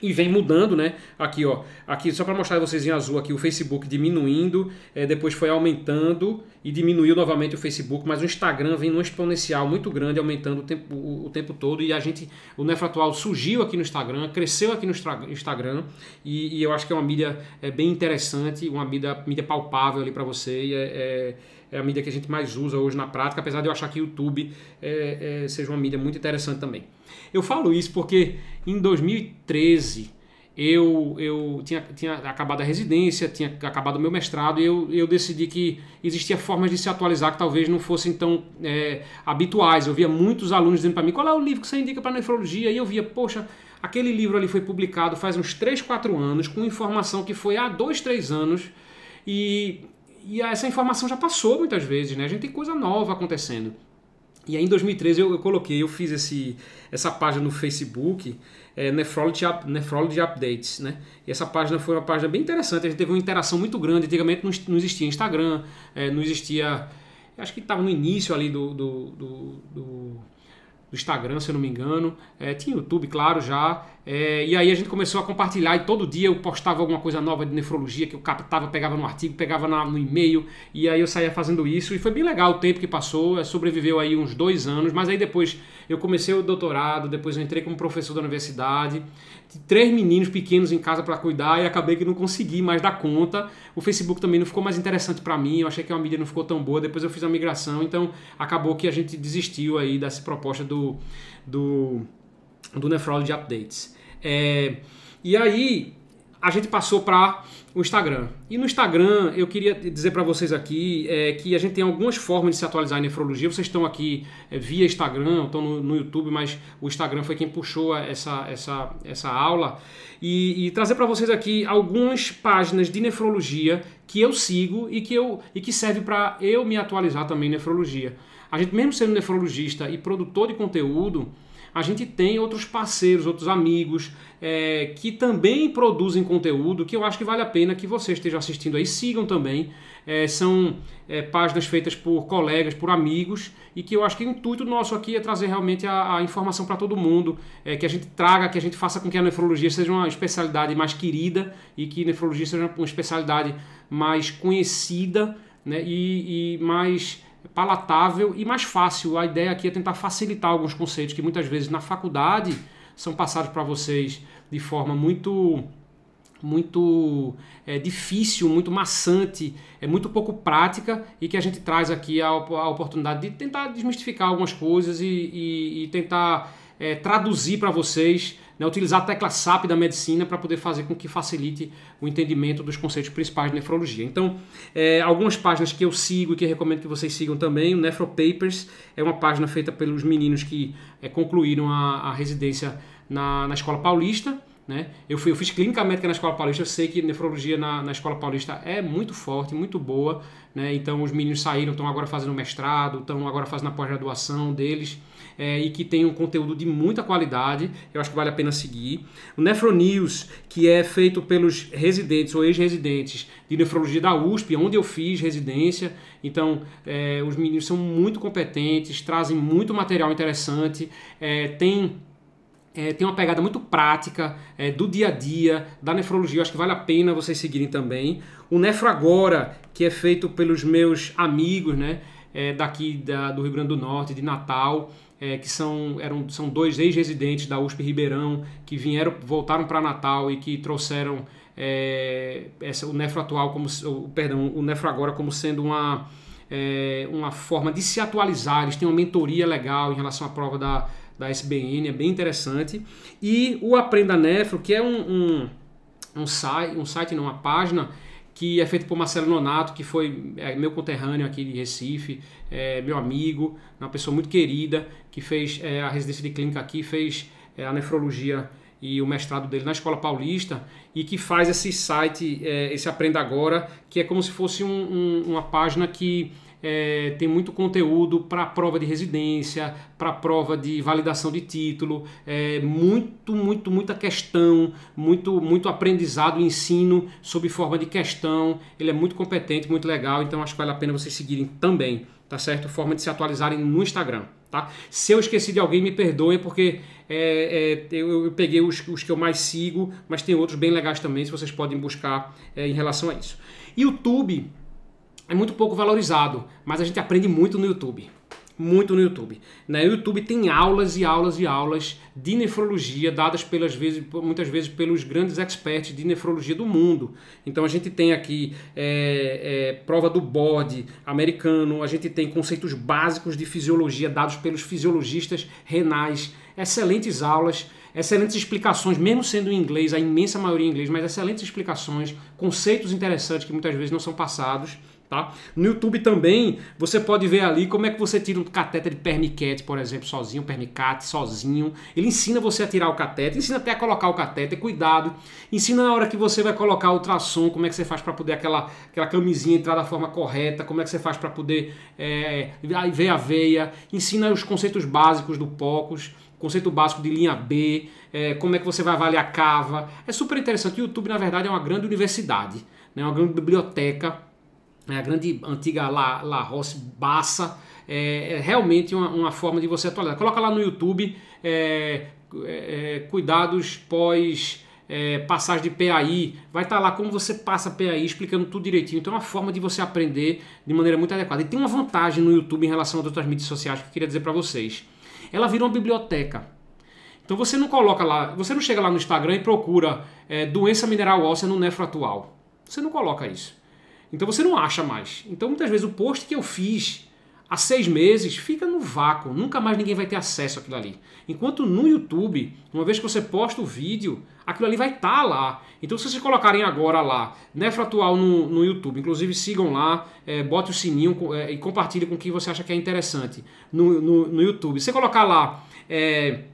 e vem mudando, né? Aqui, ó, aqui só para mostrar vocês em azul aqui o Facebook diminuindo, é, depois foi aumentando e diminuiu novamente o Facebook, mas o Instagram vem num exponencial muito grande, aumentando o tempo, o, o tempo todo e a gente, o Nefratual surgiu aqui no Instagram, cresceu aqui no Instagram e, e eu acho que é uma mídia é, bem interessante, uma mídia, mídia palpável ali para você e é, é é a mídia que a gente mais usa hoje na prática, apesar de eu achar que o YouTube é, é, seja uma mídia muito interessante também. Eu falo isso porque em 2013 eu, eu tinha, tinha acabado a residência, tinha acabado o meu mestrado e eu, eu decidi que existia formas de se atualizar que talvez não fossem tão é, habituais. Eu via muitos alunos dizendo para mim, qual é o livro que você indica para nefrologia? E eu via, poxa, aquele livro ali foi publicado faz uns 3, 4 anos com informação que foi há 2, 3 anos e e essa informação já passou muitas vezes, né? A gente tem coisa nova acontecendo. E aí em 2013 eu, eu coloquei, eu fiz esse, essa página no Facebook, é, Nephrology, Up, Nephrology Updates, né? E essa página foi uma página bem interessante, a gente teve uma interação muito grande, antigamente não, não existia Instagram, é, não existia... Acho que estava no início ali do, do, do, do do Instagram, se eu não me engano. É, tinha YouTube, claro, já. É, e aí a gente começou a compartilhar e todo dia eu postava alguma coisa nova de nefrologia que eu captava, pegava no artigo, pegava na, no e-mail. E aí eu saía fazendo isso e foi bem legal o tempo que passou. É, sobreviveu aí uns dois anos, mas aí depois eu comecei o doutorado, depois eu entrei como professor da universidade três meninos pequenos em casa para cuidar e acabei que não consegui mais dar conta. O Facebook também não ficou mais interessante para mim, eu achei que a mídia não ficou tão boa, depois eu fiz a migração, então acabou que a gente desistiu aí dessa proposta do do do Nefrology Updates. É, e aí, a gente passou para o Instagram. E no Instagram, eu queria dizer para vocês aqui é, que a gente tem algumas formas de se atualizar em nefrologia. Vocês estão aqui é, via Instagram, estão no, no, YouTube, mas o Instagram foi quem puxou essa, essa, essa aula. E, e trazer para vocês aqui algumas páginas de nefrologia que eu sigo e que, eu, e que serve para eu me atualizar também em nefrologia. A gente, mesmo sendo nefrologista e produtor de conteúdo, a gente tem outros parceiros, outros amigos é, que também produzem conteúdo que eu acho que vale a pena que você esteja assistindo aí, sigam também. É, são é, páginas feitas por colegas, por amigos, e que eu acho que o intuito nosso aqui é trazer realmente a, a informação para todo mundo, é, que a gente traga, que a gente faça com que a nefrologia seja uma especialidade mais querida e que a nefrologia seja uma especialidade mais conhecida né, e, e mais palatável e mais fácil. A ideia aqui é tentar facilitar alguns conceitos que muitas vezes na faculdade são passados para vocês de forma muito muito é, difícil, muito maçante, é muito pouco prática e que a gente traz aqui a, a oportunidade de tentar desmistificar algumas coisas e, e, e tentar é, traduzir para vocês, né, utilizar a tecla SAP da medicina para poder fazer com que facilite o entendimento dos conceitos principais de nefrologia. Então, é, algumas páginas que eu sigo e que recomendo que vocês sigam também, o Nefropapers é uma página feita pelos meninos que é, concluíram a, a residência na, na Escola Paulista. Né? Eu, fui, eu fiz clínica médica na Escola Paulista, eu sei que nefrologia na, na Escola Paulista é muito forte, muito boa. Né? Então, os meninos saíram, estão agora fazendo mestrado, estão agora fazendo a pós-graduação deles é, e que tem um conteúdo de muita qualidade. Eu acho que vale a pena seguir. O Nefronews, que é feito pelos residentes ou ex-residentes de nefrologia da USP, onde eu fiz residência. Então, é, os meninos são muito competentes, trazem muito material interessante, é, tem é, tem uma pegada muito prática é, do dia a dia, da nefrologia. Eu acho que vale a pena vocês seguirem também. O Nefro Agora, que é feito pelos meus amigos, né? É, daqui da, do Rio Grande do Norte, de Natal é, que são, eram, são dois ex-residentes da USP Ribeirão que vieram, voltaram para Natal e que trouxeram é, essa, o nefro atual como, o, perdão, o nefro agora como sendo uma, é, uma forma de se atualizar. Eles têm uma mentoria legal em relação à prova da, da SBN, é bem interessante. E o Aprenda Nefro, que é um, um, um site, um site não, uma página que é feito por Marcelo Nonato, que foi é, meu conterrâneo aqui de Recife, é, meu amigo, uma pessoa muito querida, que fez é, a residência de clínica aqui, fez é, a nefrologia e o mestrado dele na Escola Paulista, e que faz esse site, é, esse Aprenda Agora, que é como se fosse um, um, uma página que é, tem muito conteúdo para prova de residência, para prova de validação de título, é, muito, muito, muita questão, muito, muito aprendizado, ensino sob forma de questão. Ele é muito competente, muito legal, então acho que vale a pena vocês seguirem também, tá certo? Forma de se atualizarem no Instagram. Tá? Se eu esqueci de alguém, me perdoem, porque é, é, eu, eu, peguei os, os, que eu mais sigo, mas tem outros bem legais também, se vocês podem buscar é, em relação a isso. YouTube é muito pouco valorizado, mas a gente aprende muito no YouTube. Muito no YouTube. No YouTube tem aulas e aulas e aulas de nefrologia dadas pelas vezes, muitas vezes pelos grandes experts de nefrologia do mundo. Então a gente tem aqui é, é, prova do bode americano, a gente tem conceitos básicos de fisiologia dados pelos fisiologistas renais. Excelentes aulas excelentes explicações, mesmo sendo em inglês, a imensa maioria em inglês, mas excelentes explicações, conceitos interessantes que muitas vezes não são passados tá? No YouTube também, você pode ver ali como é que você tira um cateter de perniquete, por exemplo, sozinho, pernicat, sozinho. Ele ensina você a tirar o cateter, ensina até a colocar o cateter, cuidado. Ensina na hora que você vai colocar o ultrassom, como é que você faz para poder aquela, aquela camisinha entrar da forma correta, como é que você faz para poder é, ver a veia. Ensina os conceitos básicos do POCUS conceito básico de linha B, é, como é que você vai avaliar a cava. É super interessante. O YouTube, na verdade, é uma grande universidade, né? uma grande biblioteca é a grande antiga La, La Rosse Bassa, é, é realmente uma, uma, forma de você atualizar. Coloca lá no YouTube é, é, é cuidados pós é, passagem de PAI, vai estar tá lá como você passa PAI explicando tudo direitinho. Então é uma forma de você aprender de maneira muito adequada. E tem uma vantagem no YouTube em relação a outras mídias sociais que eu queria dizer para vocês. Ela virou uma biblioteca. Então você não coloca lá, você não chega lá no Instagram e procura doença mineral óssea no nefro atual. Você não coloca isso. Então você não acha mais. Então muitas vezes o post que eu fiz há seis meses fica no vácuo, nunca mais ninguém vai ter acesso àquilo ali. Enquanto no YouTube, uma vez que você posta o vídeo, aquilo ali vai estar tá lá. Então se vocês colocarem agora lá, Nefra no, no YouTube, inclusive sigam lá, é, bote o sininho é, e compartilhe com quem você acha que é interessante no, no, no YouTube. Se você colocar lá... É,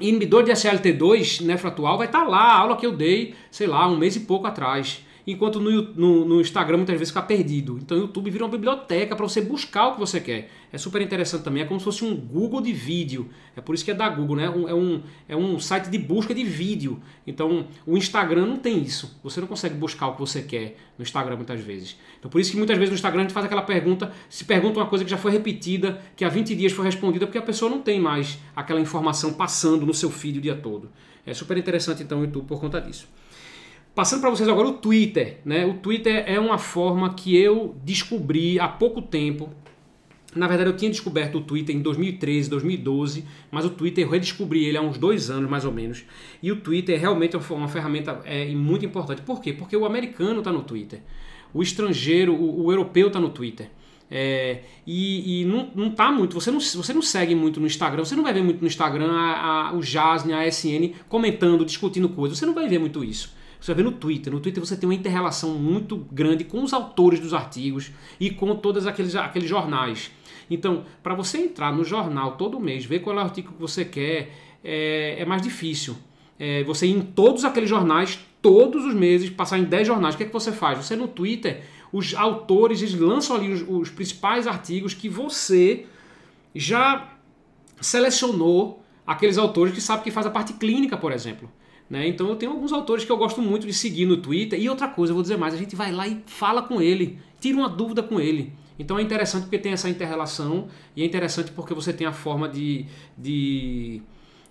inibidor de SLT2 Nefra atual vai estar tá lá, a aula que eu dei, sei lá, um mês e pouco atrás enquanto no, no, no, Instagram muitas vezes fica perdido. Então o YouTube vira uma biblioteca para você buscar o que você quer. É super interessante também, é como se fosse um Google de vídeo. É por isso que é da Google, né? É, é, um, é um site de busca de vídeo. Então o Instagram não tem isso. Você não consegue buscar o que você quer no Instagram muitas vezes. Então por isso que muitas vezes no Instagram a gente faz aquela pergunta, se pergunta uma coisa que já foi repetida, que há 20 dias foi respondida, porque a pessoa não tem mais aquela informação passando no seu feed o dia todo. É super interessante então o YouTube por conta disso. Passando para vocês agora o Twitter, né? O Twitter é uma forma que eu descobri há pouco tempo. Na verdade, eu tinha descoberto o Twitter em 2013, 2012, mas o Twitter eu redescobri ele há uns dois anos, mais ou menos. E o Twitter realmente é uma ferramenta é, muito importante. Por quê? Porque o americano está no Twitter. O estrangeiro, o, o europeu está no Twitter. É, e, e não, não tá muito, você não, você não segue muito no Instagram, você não vai ver muito no Instagram a, a, o Jasne, a SN comentando, discutindo coisas, você não vai ver muito isso. Você vê no Twitter. No Twitter você tem uma inter-relação muito grande com os autores dos artigos e com todos aqueles, aqueles jornais. Então, para você entrar no jornal todo mês, ver qual é o artigo que você quer, é, é mais difícil. É, você ir em todos aqueles jornais, todos os meses, passar em 10 jornais, o que é que você faz? Você no Twitter, os autores eles lançam ali os, os principais artigos que você já selecionou aqueles autores que sabem que faz a parte clínica, por exemplo. Né? Então eu tenho alguns autores que eu gosto muito de seguir no Twitter. E outra coisa, eu vou dizer mais, a gente vai lá e fala com ele, tira uma dúvida com ele. Então é interessante porque tem essa interrelação e é interessante porque você tem a forma de, de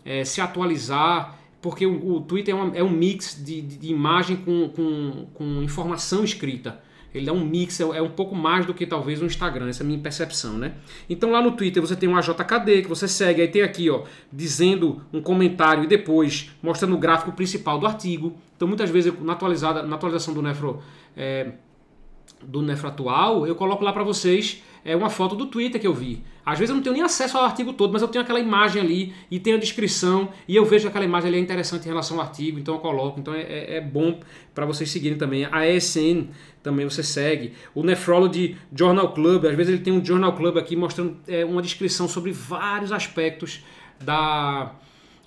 é, se atualizar, porque o, o Twitter é, uma, é, um mix de, de, de imagem com, com, com informação escrita. Ele é um mix, é, é um pouco mais do que talvez um Instagram, essa é a minha percepção, né? Então lá no Twitter você tem um AJKD que você segue, aí tem aqui, ó, dizendo um comentário e depois mostrando o gráfico principal do artigo. Então muitas vezes na, atualizada, na atualização do Nefro, é, do Nefro atual, eu coloco lá para vocês é uma foto do Twitter que eu vi. Às vezes eu não tenho nem acesso ao artigo todo, mas eu tenho aquela imagem ali e tenho a descrição e eu vejo que aquela imagem ali é interessante em relação ao artigo, então eu coloco. Então é, é, é bom para vocês seguirem também. A ESN também você segue. O Nephrology Journal Club, às vezes ele tem um Journal Club aqui mostrando é, uma descrição sobre vários aspectos da,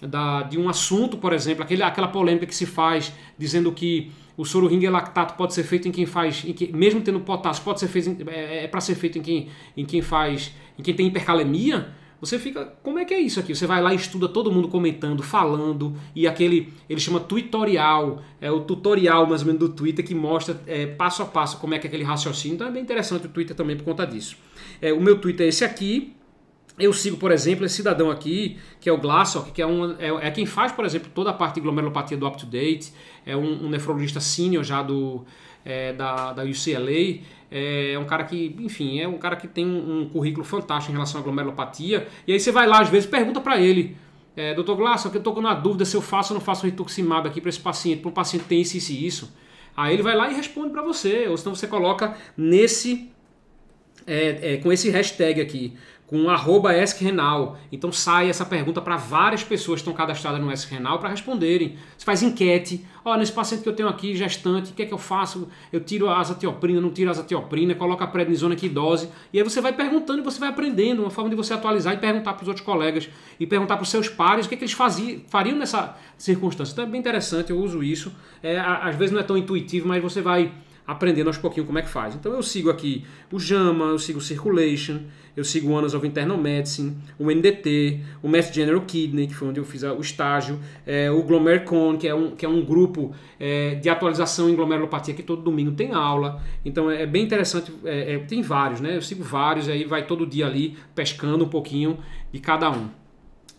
da, de um assunto, por exemplo, aquele, aquela polêmica que se faz dizendo que o soro ringue é lactato pode ser feito em quem faz, em quem, mesmo tendo potássio, pode ser feito, é, é, é para ser feito em quem, em quem faz, em quem tem hipercalemia. Você fica, como é que é isso aqui? Você vai lá e estuda todo mundo comentando, falando, e aquele, ele chama tutorial, é o tutorial mais ou menos do Twitter que mostra é, passo a passo como é que é aquele raciocínio. Então é bem interessante o Twitter também por conta disso. É, o meu Twitter é esse aqui, eu sigo, por exemplo, esse cidadão aqui, que é o Glassock, que é, um, é, é, quem faz, por exemplo, toda a parte de glomerulopatia do UpToDate, é um, um nefrologista sênior já do, é, da, da UCLA, é, é um cara que, enfim, é um cara que tem um, um currículo fantástico em relação à glomerulopatia, e aí você vai lá às vezes pergunta para ele, é, doutor Glassock, eu estou com uma dúvida se eu faço ou não faço rituximab aqui para esse paciente, para um paciente tem isso, e isso. Aí ele vai lá e responde para você, ou senão você coloca nesse... É, é, com esse hashtag aqui, com arroba ESCRenal. Então sai essa pergunta para várias pessoas que estão cadastradas no ESCRenal para responderem. Você faz enquete. Olha, nesse paciente que eu tenho aqui, gestante, o que é que eu faço? Eu tiro a azatioprina, não tiro a azatioprina, coloca a prednisona, que dose? E aí você vai perguntando e você vai aprendendo. Uma forma de você atualizar e perguntar para os outros colegas e perguntar para os seus pares o que, é que eles faziam, fariam nessa circunstância. Então é bem interessante, eu uso isso. É, às vezes não é tão intuitivo, mas você vai aprendendo aos pouquinho como é que faz. Então eu sigo aqui o JAMA, eu sigo o Circulation, eu sigo o Annals of Internal Medicine, o NDT, o Mass General Kidney, que foi onde eu fiz o estágio, é, o Glomercon, que é um, que é um grupo é, de atualização em glomerulopatia que todo domingo tem aula. Então é, é bem interessante, é, é, tem vários, né? Eu sigo vários, aí vai todo dia ali pescando um pouquinho de cada um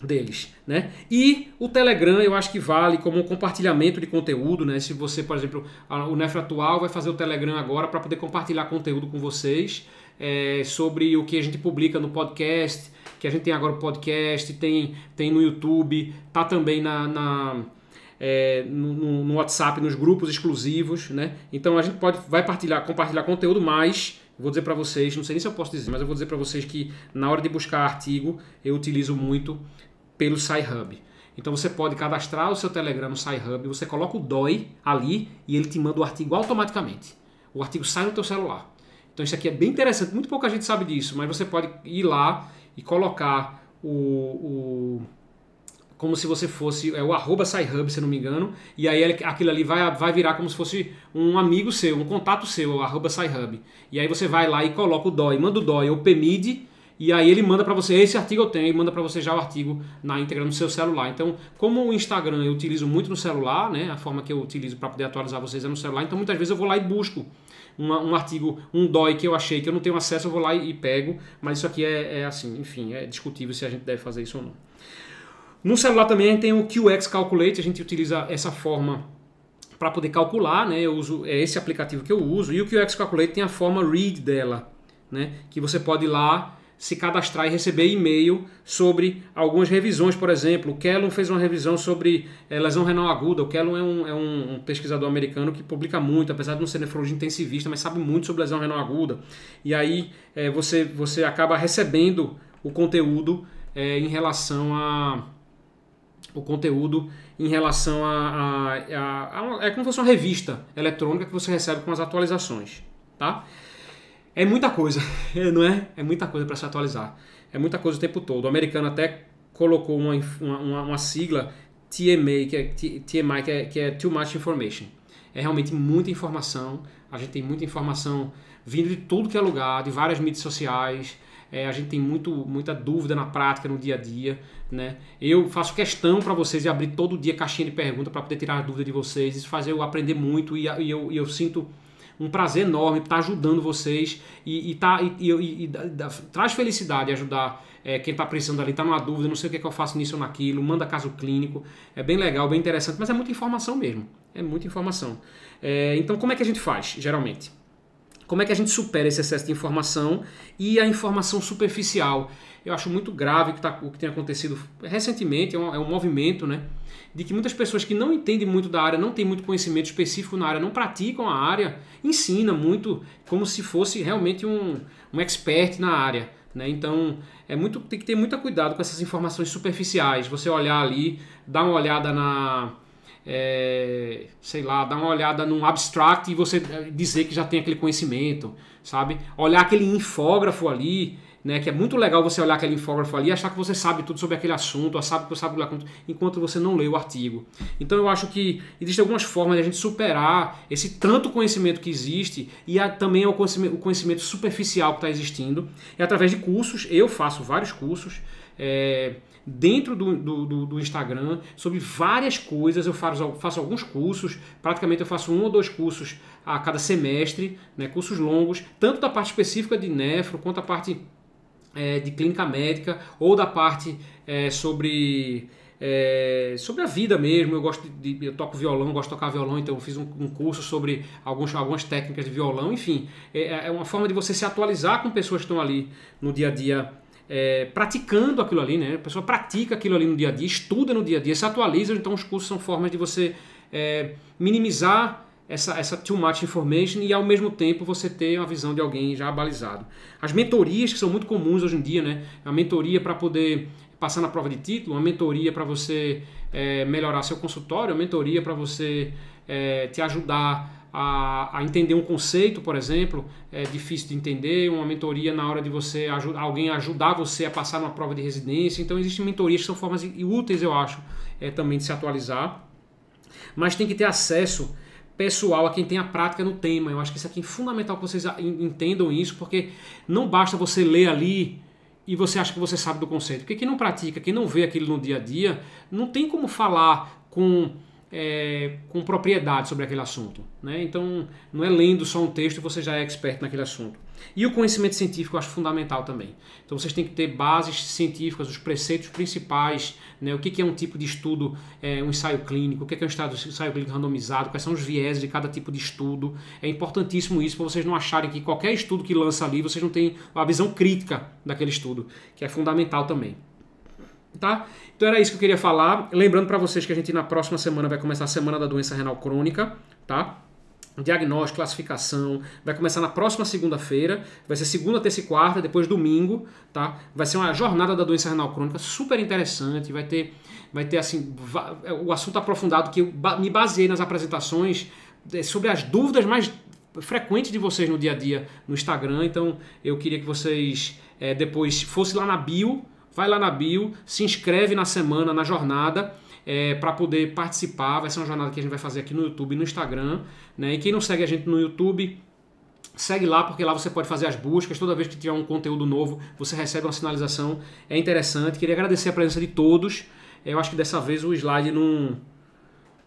deles, né? E o Telegram eu acho que vale como um compartilhamento de conteúdo, né? Se você, por exemplo, o Nefra Atual vai fazer o Telegram agora para poder compartilhar conteúdo com vocês é, sobre o que a gente publica no podcast, que a gente tem agora o podcast, tem, tem no YouTube, tá também na, na é, no, no, WhatsApp, nos grupos exclusivos, né? Então a gente pode vai partilhar, compartilhar conteúdo, mas vou dizer para vocês, não sei nem se eu posso dizer, mas eu vou dizer para vocês que na hora de buscar artigo eu utilizo muito pelo SciHub. Então você pode cadastrar o seu Telegram no SciHub, você coloca o DOI ali e ele te manda o artigo automaticamente. O artigo sai no teu celular. Então isso aqui é bem interessante, muito pouca gente sabe disso, mas você pode ir lá e colocar o, o como se você fosse é o arroba SciHub, se não me engano, e aí aquilo ali vai, vai virar como se fosse um amigo seu, um contato seu, o arroba SciHub. E aí você vai lá e coloca o DOI, manda o DOI ou PMID, e aí ele manda para você, esse artigo eu tenho, e manda para você já o artigo na íntegra no seu celular. Então, como o Instagram eu utilizo muito no celular, né, a forma que eu utilizo para poder atualizar vocês é no celular, então muitas vezes eu vou lá e busco um um artigo, um DOI que eu achei que eu não tenho acesso, eu vou lá e, e pego, mas isso aqui é, é assim, enfim, é discutível se a gente deve fazer isso ou não. No celular também tem o QX Calculate, a gente utiliza essa forma para poder calcular, né? Eu uso é esse aplicativo que eu uso e o QX Calculate tem a forma read dela, né? Que você pode ir lá se cadastrar e receber e-mail sobre algumas revisões, por exemplo, o Kellum fez uma revisão sobre é, lesão renal aguda. O Kellum é, um, é um, um, pesquisador americano que publica muito, apesar de não ser nefrologista intensivista, mas sabe muito sobre lesão renal aguda. E aí é, você, você acaba recebendo o conteúdo eh, em relação a o conteúdo em relação a, a, a, a, é como se fosse uma revista eletrônica que você recebe com as atualizações, tá? é muita coisa, não é? É muita coisa para se atualizar. É muita coisa o tempo todo. O americano até colocou uma, uma, uma sigla TMA, que é, TMI, que é, que é Too Much Information. É realmente muita informação. A gente tem muita informação vindo de tudo que é lugar, de várias mídias sociais. É, a gente tem muito, muita dúvida na prática, no dia a dia. Né? Eu faço questão para vocês de abrir todo dia caixinha de pergunta para poder tirar a dúvida de vocês. Isso faz eu aprender muito e, e eu, e eu sinto um prazer enorme estar ajudando vocês e, e, tá, e, e, e traz felicidade ajudar é, quem está precisando ali, está numa dúvida, não sei o que, é que eu faço nisso ou naquilo, manda caso clínico, é bem legal, bem interessante, mas é muita informação mesmo, é muita informação. É, então, como é que a gente faz, geralmente? Como é que a gente supera esse excesso de informação e a informação superficial? Eu acho muito grave o que, tá, o que tem acontecido recentemente, é um, é um movimento, né? De que muitas pessoas que não entendem muito da área, não têm muito conhecimento específico na área, não praticam a área, ensina muito como se fosse realmente um, um expert na área. Né? Então, é muito, tem que ter muito cuidado com essas informações superficiais. Você olhar ali, dar uma olhada na, é, sei lá, dar uma olhada num abstract e você eh, dizer que já tem aquele conhecimento, sabe? Olhar aquele infógrafo ali, né? Que é muito legal você olhar aquele infógrafo ali e achar que você sabe tudo sobre aquele assunto, sabe que sabe assunto, enquanto você não lê o artigo. Então eu acho que existem algumas formas de a gente superar esse tanto conhecimento que existe e a, também o conhecimento, o conhecimento superficial que está existindo. É através de cursos, eu faço vários cursos. É, dentro do, do, do Instagram sobre várias coisas. Eu faço, faço alguns cursos, praticamente eu faço um ou dois cursos a cada semestre, né, cursos longos, tanto da parte específica de nefro quanto a parte é, de clínica médica ou da parte é, sobre. É, sobre a vida mesmo. Eu gosto de, eu toco violão, gosto de tocar violão, então eu fiz um, um curso sobre alguns, algumas técnicas de violão. Enfim, é, é, é uma forma de você se atualizar com pessoas que estão ali no dia a dia é, praticando aquilo ali, né? A pessoa pratica aquilo ali no dia a dia, estuda no dia a dia, se atualiza, então os cursos são formas de você é, minimizar essa, essa too much information e ao mesmo tempo você ter uma visão de alguém já balizado. As mentorias que são muito comuns hoje em dia, né? A mentoria para poder passar na prova de título, uma mentoria para você é, melhorar seu consultório, uma mentoria para você é, te ajudar a, a entender um conceito, por exemplo, é difícil de entender, uma mentoria na hora de você ajudar, alguém ajudar você a passar numa prova de residência. Então existem mentorias que são formas úteis, eu acho, é, também de se atualizar. Mas tem que ter acesso pessoal, a quem tem a prática no tema. Eu acho que isso aqui é fundamental que vocês entendam isso, porque não basta você ler ali e você acha que você sabe do conceito. Porque quem não pratica, quem não vê aquilo no dia a dia, não tem como falar com é, com propriedade sobre aquele assunto. Né? Então, não é lendo só um texto você já é expert naquele assunto. E o conhecimento científico eu acho fundamental também. Então, vocês têm que ter bases científicas, os preceitos principais, né? o que, que, é um tipo de estudo, é, um ensaio clínico, o que, que é um ensaio clínico randomizado, quais são os vieses de cada tipo de estudo. É importantíssimo isso para vocês não acharem que qualquer estudo que lança ali, vocês não têm a visão crítica daquele estudo, que é fundamental também. Tá? Então era isso que eu queria falar. Lembrando para vocês que a gente na próxima semana vai começar a semana da doença renal crônica, tá? diagnóstico, classificação, vai começar na próxima segunda-feira, vai ser segunda, terça e quarta, depois domingo, tá? Vai ser uma jornada da doença renal crônica super interessante, vai ter vai ter assim é, o assunto aprofundado que eu me baseei nas apresentações é, sobre as dúvidas mais frequentes de vocês no dia a dia no Instagram, então eu queria que vocês é, depois fosse lá na bio vai lá na bio, se inscreve na semana, na jornada, é, para poder participar. Vai ser uma jornada que a gente vai fazer aqui no YouTube e no Instagram. Né? E quem não segue a gente no YouTube, segue lá, porque lá você pode fazer as buscas. Toda vez que tiver um conteúdo novo, você recebe uma sinalização. É interessante. Queria agradecer a presença de todos. Eu acho que dessa vez o slide não.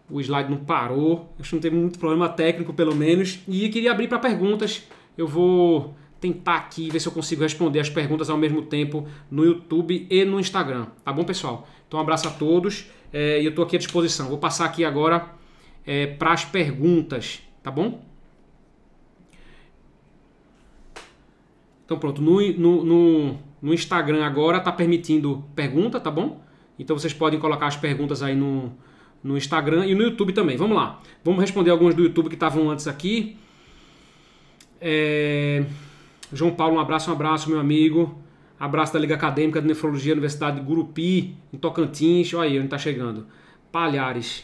O slide não parou. Acho que não teve muito problema técnico, pelo menos. E queria abrir para perguntas. Eu vou tentar aqui ver se eu consigo responder as perguntas ao mesmo tempo no YouTube e no Instagram, tá bom, pessoal? Então, um abraço a todos é, e é, eu estou aqui à disposição. Vou passar aqui agora é, para as perguntas, tá bom? Então, pronto, no, no, no, no Instagram agora está permitindo pergunta, tá bom? Então, vocês podem colocar as perguntas aí no, no Instagram e no YouTube também. Vamos lá, vamos responder algumas do YouTube que estavam antes aqui. É... João Paulo, um abraço, um abraço, meu amigo. Abraço da Liga Acadêmica de Nefrologia, Universidade de Gurupi, em Tocantins. Olha aí onde está chegando. Palhares.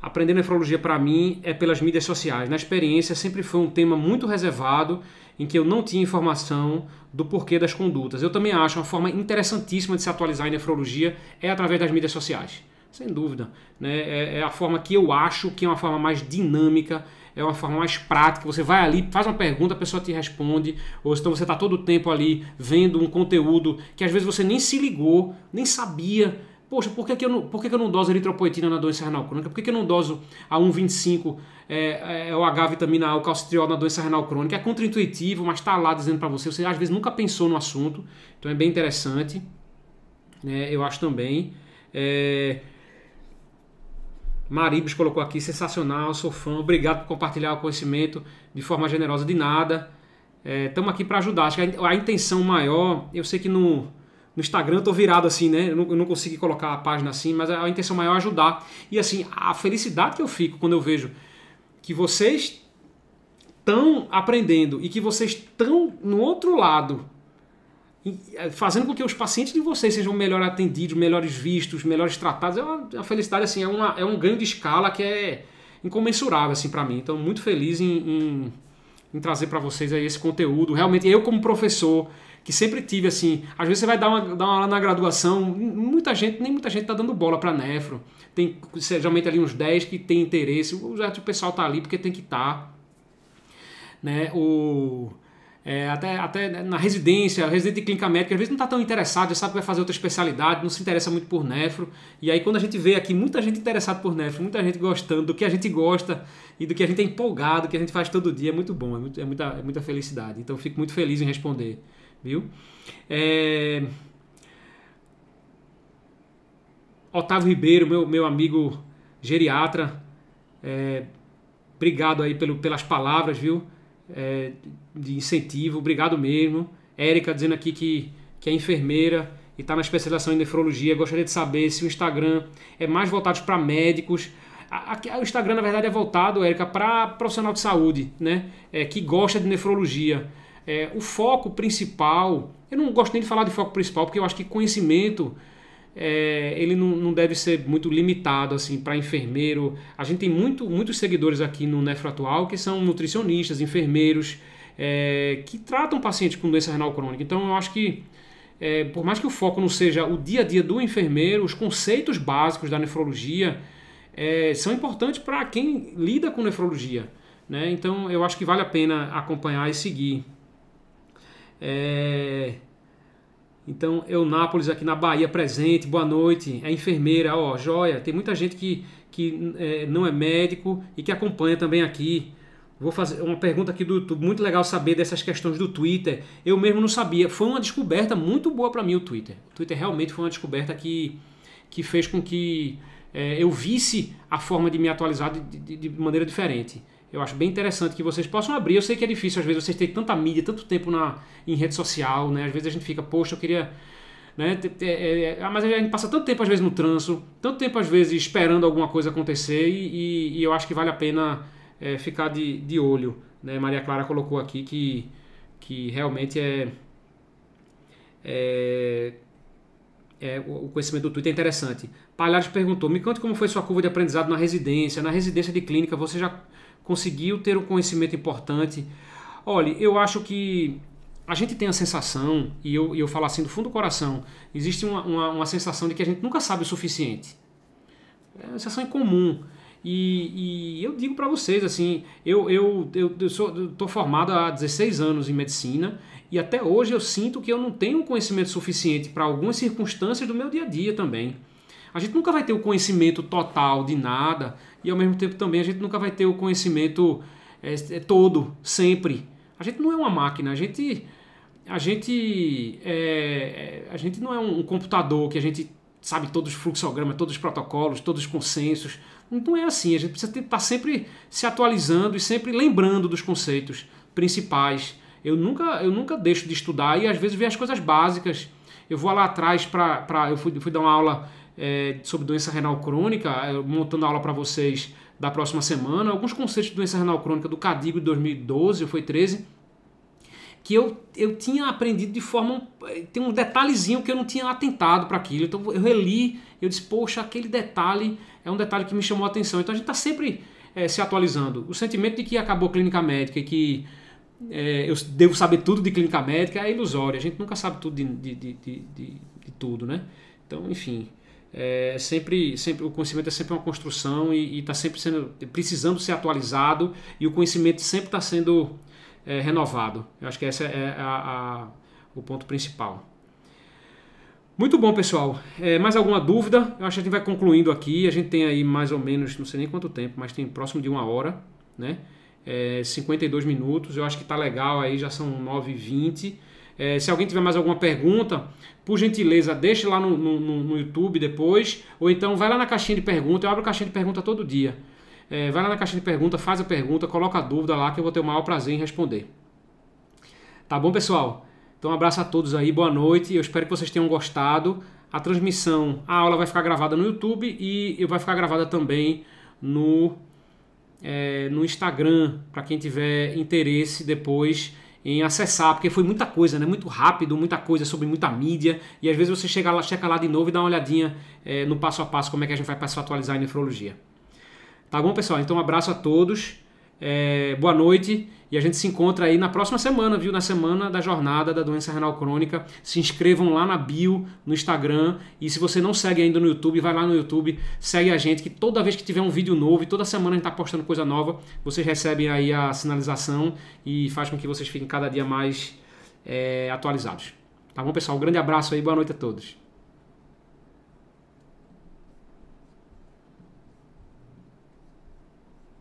Aprender nefrologia para mim é pelas mídias sociais. Na experiência sempre foi um tema muito reservado em que eu não tinha informação do porquê das condutas. Eu também acho uma forma interessantíssima de se atualizar em nefrologia é através das mídias sociais. Sem dúvida. Né? É, é, a forma que eu acho que é uma forma mais dinâmica, é uma forma mais prática. Você vai ali, faz uma pergunta, a pessoa te responde, ou então você está todo o tempo ali vendo um conteúdo que às vezes você nem se ligou, nem sabia. Poxa, por que, que, eu, não, por que, que eu não doso eritropoetina na doença renal crônica? Por que, que eu não doso a 1,25 é, é, vitamina A, o calcitriol na doença renal crônica? É contraintuitivo, mas está lá dizendo para você. Você às vezes nunca pensou no assunto, então é bem interessante. É, eu acho também. É, Maribus colocou aqui, sensacional, sou fã, obrigado por compartilhar o conhecimento de forma generosa, de nada. Estamos é, aqui para ajudar. Acho que a, a, intenção maior, eu sei que no, no Instagram eu estou virado assim, né? Eu não, eu não consegui colocar a página assim, mas a, a intenção maior é ajudar. E assim, a felicidade que eu fico quando eu vejo que vocês estão aprendendo e que vocês estão no outro lado é, fazendo com que os pacientes de vocês sejam melhor atendidos, melhores vistos, melhores tratados. É uma, uma felicidade, assim, é, uma, é um ganho de escala que é incomensurável, assim, para mim. Então, muito feliz em, em, em trazer para vocês aí esse conteúdo. Realmente, eu como professor, que sempre tive, assim, às vezes você vai dar uma, dar uma aula na graduação, muita gente, nem muita gente tá dando bola para nefro. Tem, geralmente, ali uns 10 que tem interesse. O, pessoal tá ali porque tem que estar. Tá, né? O é, até, até na residência, residente de clínica médica, às vezes não está tão interessado, já sabe que vai fazer outra especialidade, não se interessa muito por nefro. E aí, quando a gente vê aqui muita gente interessada por nefro, muita gente gostando do que a gente gosta e do que a gente é empolgado, que a gente faz todo dia, é muito bom, é, muito, é muita, é muita felicidade. Então, fico muito feliz em responder, viu? É... Otávio Ribeiro, meu, meu amigo geriatra, é, obrigado aí pelo, pelas palavras, viu? é, de incentivo. Obrigado mesmo. Érica dizendo aqui que, que é enfermeira e está na especialização em nefrologia. Gostaria de saber se o Instagram é mais voltado para médicos. A, a, o Instagram, na verdade, é voltado, Érica, para profissional de saúde, né? É, que gosta de nefrologia. É, o foco principal, eu não gosto nem de falar de foco principal, porque eu acho que conhecimento é, ele não, não, deve ser muito limitado assim para enfermeiro. A gente tem muito, muitos seguidores aqui no Nefro Atual que são nutricionistas, enfermeiros, é, que tratam pacientes com doença renal crônica. Então eu acho que, é, por mais que o foco não seja o dia a dia do enfermeiro, os conceitos básicos da nefrologia é, são importantes para quem lida com nefrologia. Né? Então eu acho que vale a pena acompanhar e seguir. É... Então, eu Nápoles aqui na Bahia presente, boa noite. É enfermeira, ó, joia. Tem muita gente que, que é, não é médico e que acompanha também aqui. Vou fazer uma pergunta aqui do YouTube, muito legal saber dessas questões do Twitter. Eu mesmo não sabia. Foi uma descoberta muito boa para mim o Twitter. O Twitter realmente foi uma descoberta que, que fez com que é, eu visse a forma de me atualizar de, de, de maneira diferente. Eu acho bem interessante que vocês possam abrir. Eu sei que é difícil, às vezes, vocês têm tanta mídia, tanto tempo na, em rede social, né? Às vezes a gente fica, poxa, eu queria. Né? É, é, ah, mas a gente passa tanto tempo, às vezes, no tranço, tanto tempo, às vezes, esperando alguma coisa acontecer, e, e, e eu acho que vale a pena é, ficar de, de olho. Né? Maria Clara colocou aqui que, que realmente é, é, é, o conhecimento do Twitter é interessante. Palhares perguntou: me conte como foi sua curva de aprendizado na residência. Na residência de clínica, você já conseguiu ter um conhecimento importante. Olha, eu acho que a gente tem a sensação, e eu, eu falo assim do fundo do coração, existe uma, uma, uma sensação de que a gente nunca sabe o suficiente. É uma sensação incomum. E, e eu digo para vocês, assim, eu eu, eu, eu sou, tô formado há 16 anos em medicina e até hoje eu sinto que eu não tenho conhecimento suficiente para algumas circunstâncias do meu dia a dia também. A gente nunca vai ter o conhecimento total de nada, e ao mesmo tempo também a gente nunca vai ter o conhecimento é, é, todo, sempre. A gente não é uma máquina, a gente, a gente, é, é a gente não é um computador que a gente sabe todos os fluxogramas, todos os protocolos, todos os consensos. Não é assim, a gente precisa estar tá sempre se atualizando e sempre lembrando dos conceitos principais. Eu nunca, eu nunca deixo de estudar e às vezes ver as coisas básicas. Eu vou lá atrás para. Eu fui, fui dar uma aula é, sobre doença renal crônica, é, montando aula para vocês da próxima semana. Alguns conceitos de doença renal crônica do CADIGO de 2012, ou foi 13, que eu, eu tinha aprendido de forma. É, tem um detalhezinho que eu não tinha atentado para aquilo. Então eu reli, eu disse, poxa, aquele detalhe é um detalhe que me chamou a atenção. Então a gente está sempre é, se atualizando. O sentimento de que acabou clínica médica e que. É, eu devo saber tudo de clínica médica é ilusório, a gente nunca sabe tudo de, de, de, de, de tudo, né? Então, enfim, é sempre, sempre o conhecimento é sempre uma construção e está sempre sendo precisando ser atualizado e o conhecimento sempre está sendo é, renovado. Eu acho que esse é, é a, a, o ponto principal. Muito bom, pessoal. É, mais alguma dúvida? Eu acho que a gente vai concluindo aqui. A gente tem aí mais ou menos, não sei nem quanto tempo, mas tem próximo de uma hora, né? É, 52 minutos. Eu acho que tá legal aí, já são 9h20. É, se alguém tiver mais alguma pergunta, por gentileza, deixe lá no, no, no, YouTube depois, ou então vai lá na caixinha de pergunta, eu abro a caixinha de pergunta todo dia. É, vai lá na caixinha de pergunta, faz a pergunta, coloca a dúvida lá que eu vou ter o maior prazer em responder. Tá bom, pessoal? Então, um abraço a todos aí, boa noite. Eu espero que vocês tenham gostado. A transmissão, a aula vai ficar gravada no YouTube e vai ficar gravada também no, é, no Instagram, para quem tiver interesse depois em acessar, porque foi muita coisa, né? Muito rápido, muita coisa sobre muita mídia. E às vezes você chega lá, checa lá de novo e dá uma olhadinha é, no passo a passo como é que a gente vai passar a atualizar em nefrologia. Tá bom, pessoal? Então, um abraço a todos. É, boa noite. E a gente se encontra aí na próxima semana, viu? Na semana da jornada da doença renal crônica. Se inscrevam lá na bio, no Instagram. E se você não segue ainda no YouTube, vai lá no YouTube, segue a gente, que toda vez que tiver um vídeo novo e toda semana a gente tá postando coisa nova, vocês recebem aí a sinalização e faz com que vocês fiquem cada dia mais é, atualizados. Tá bom, pessoal? Um grande abraço aí, boa noite a todos.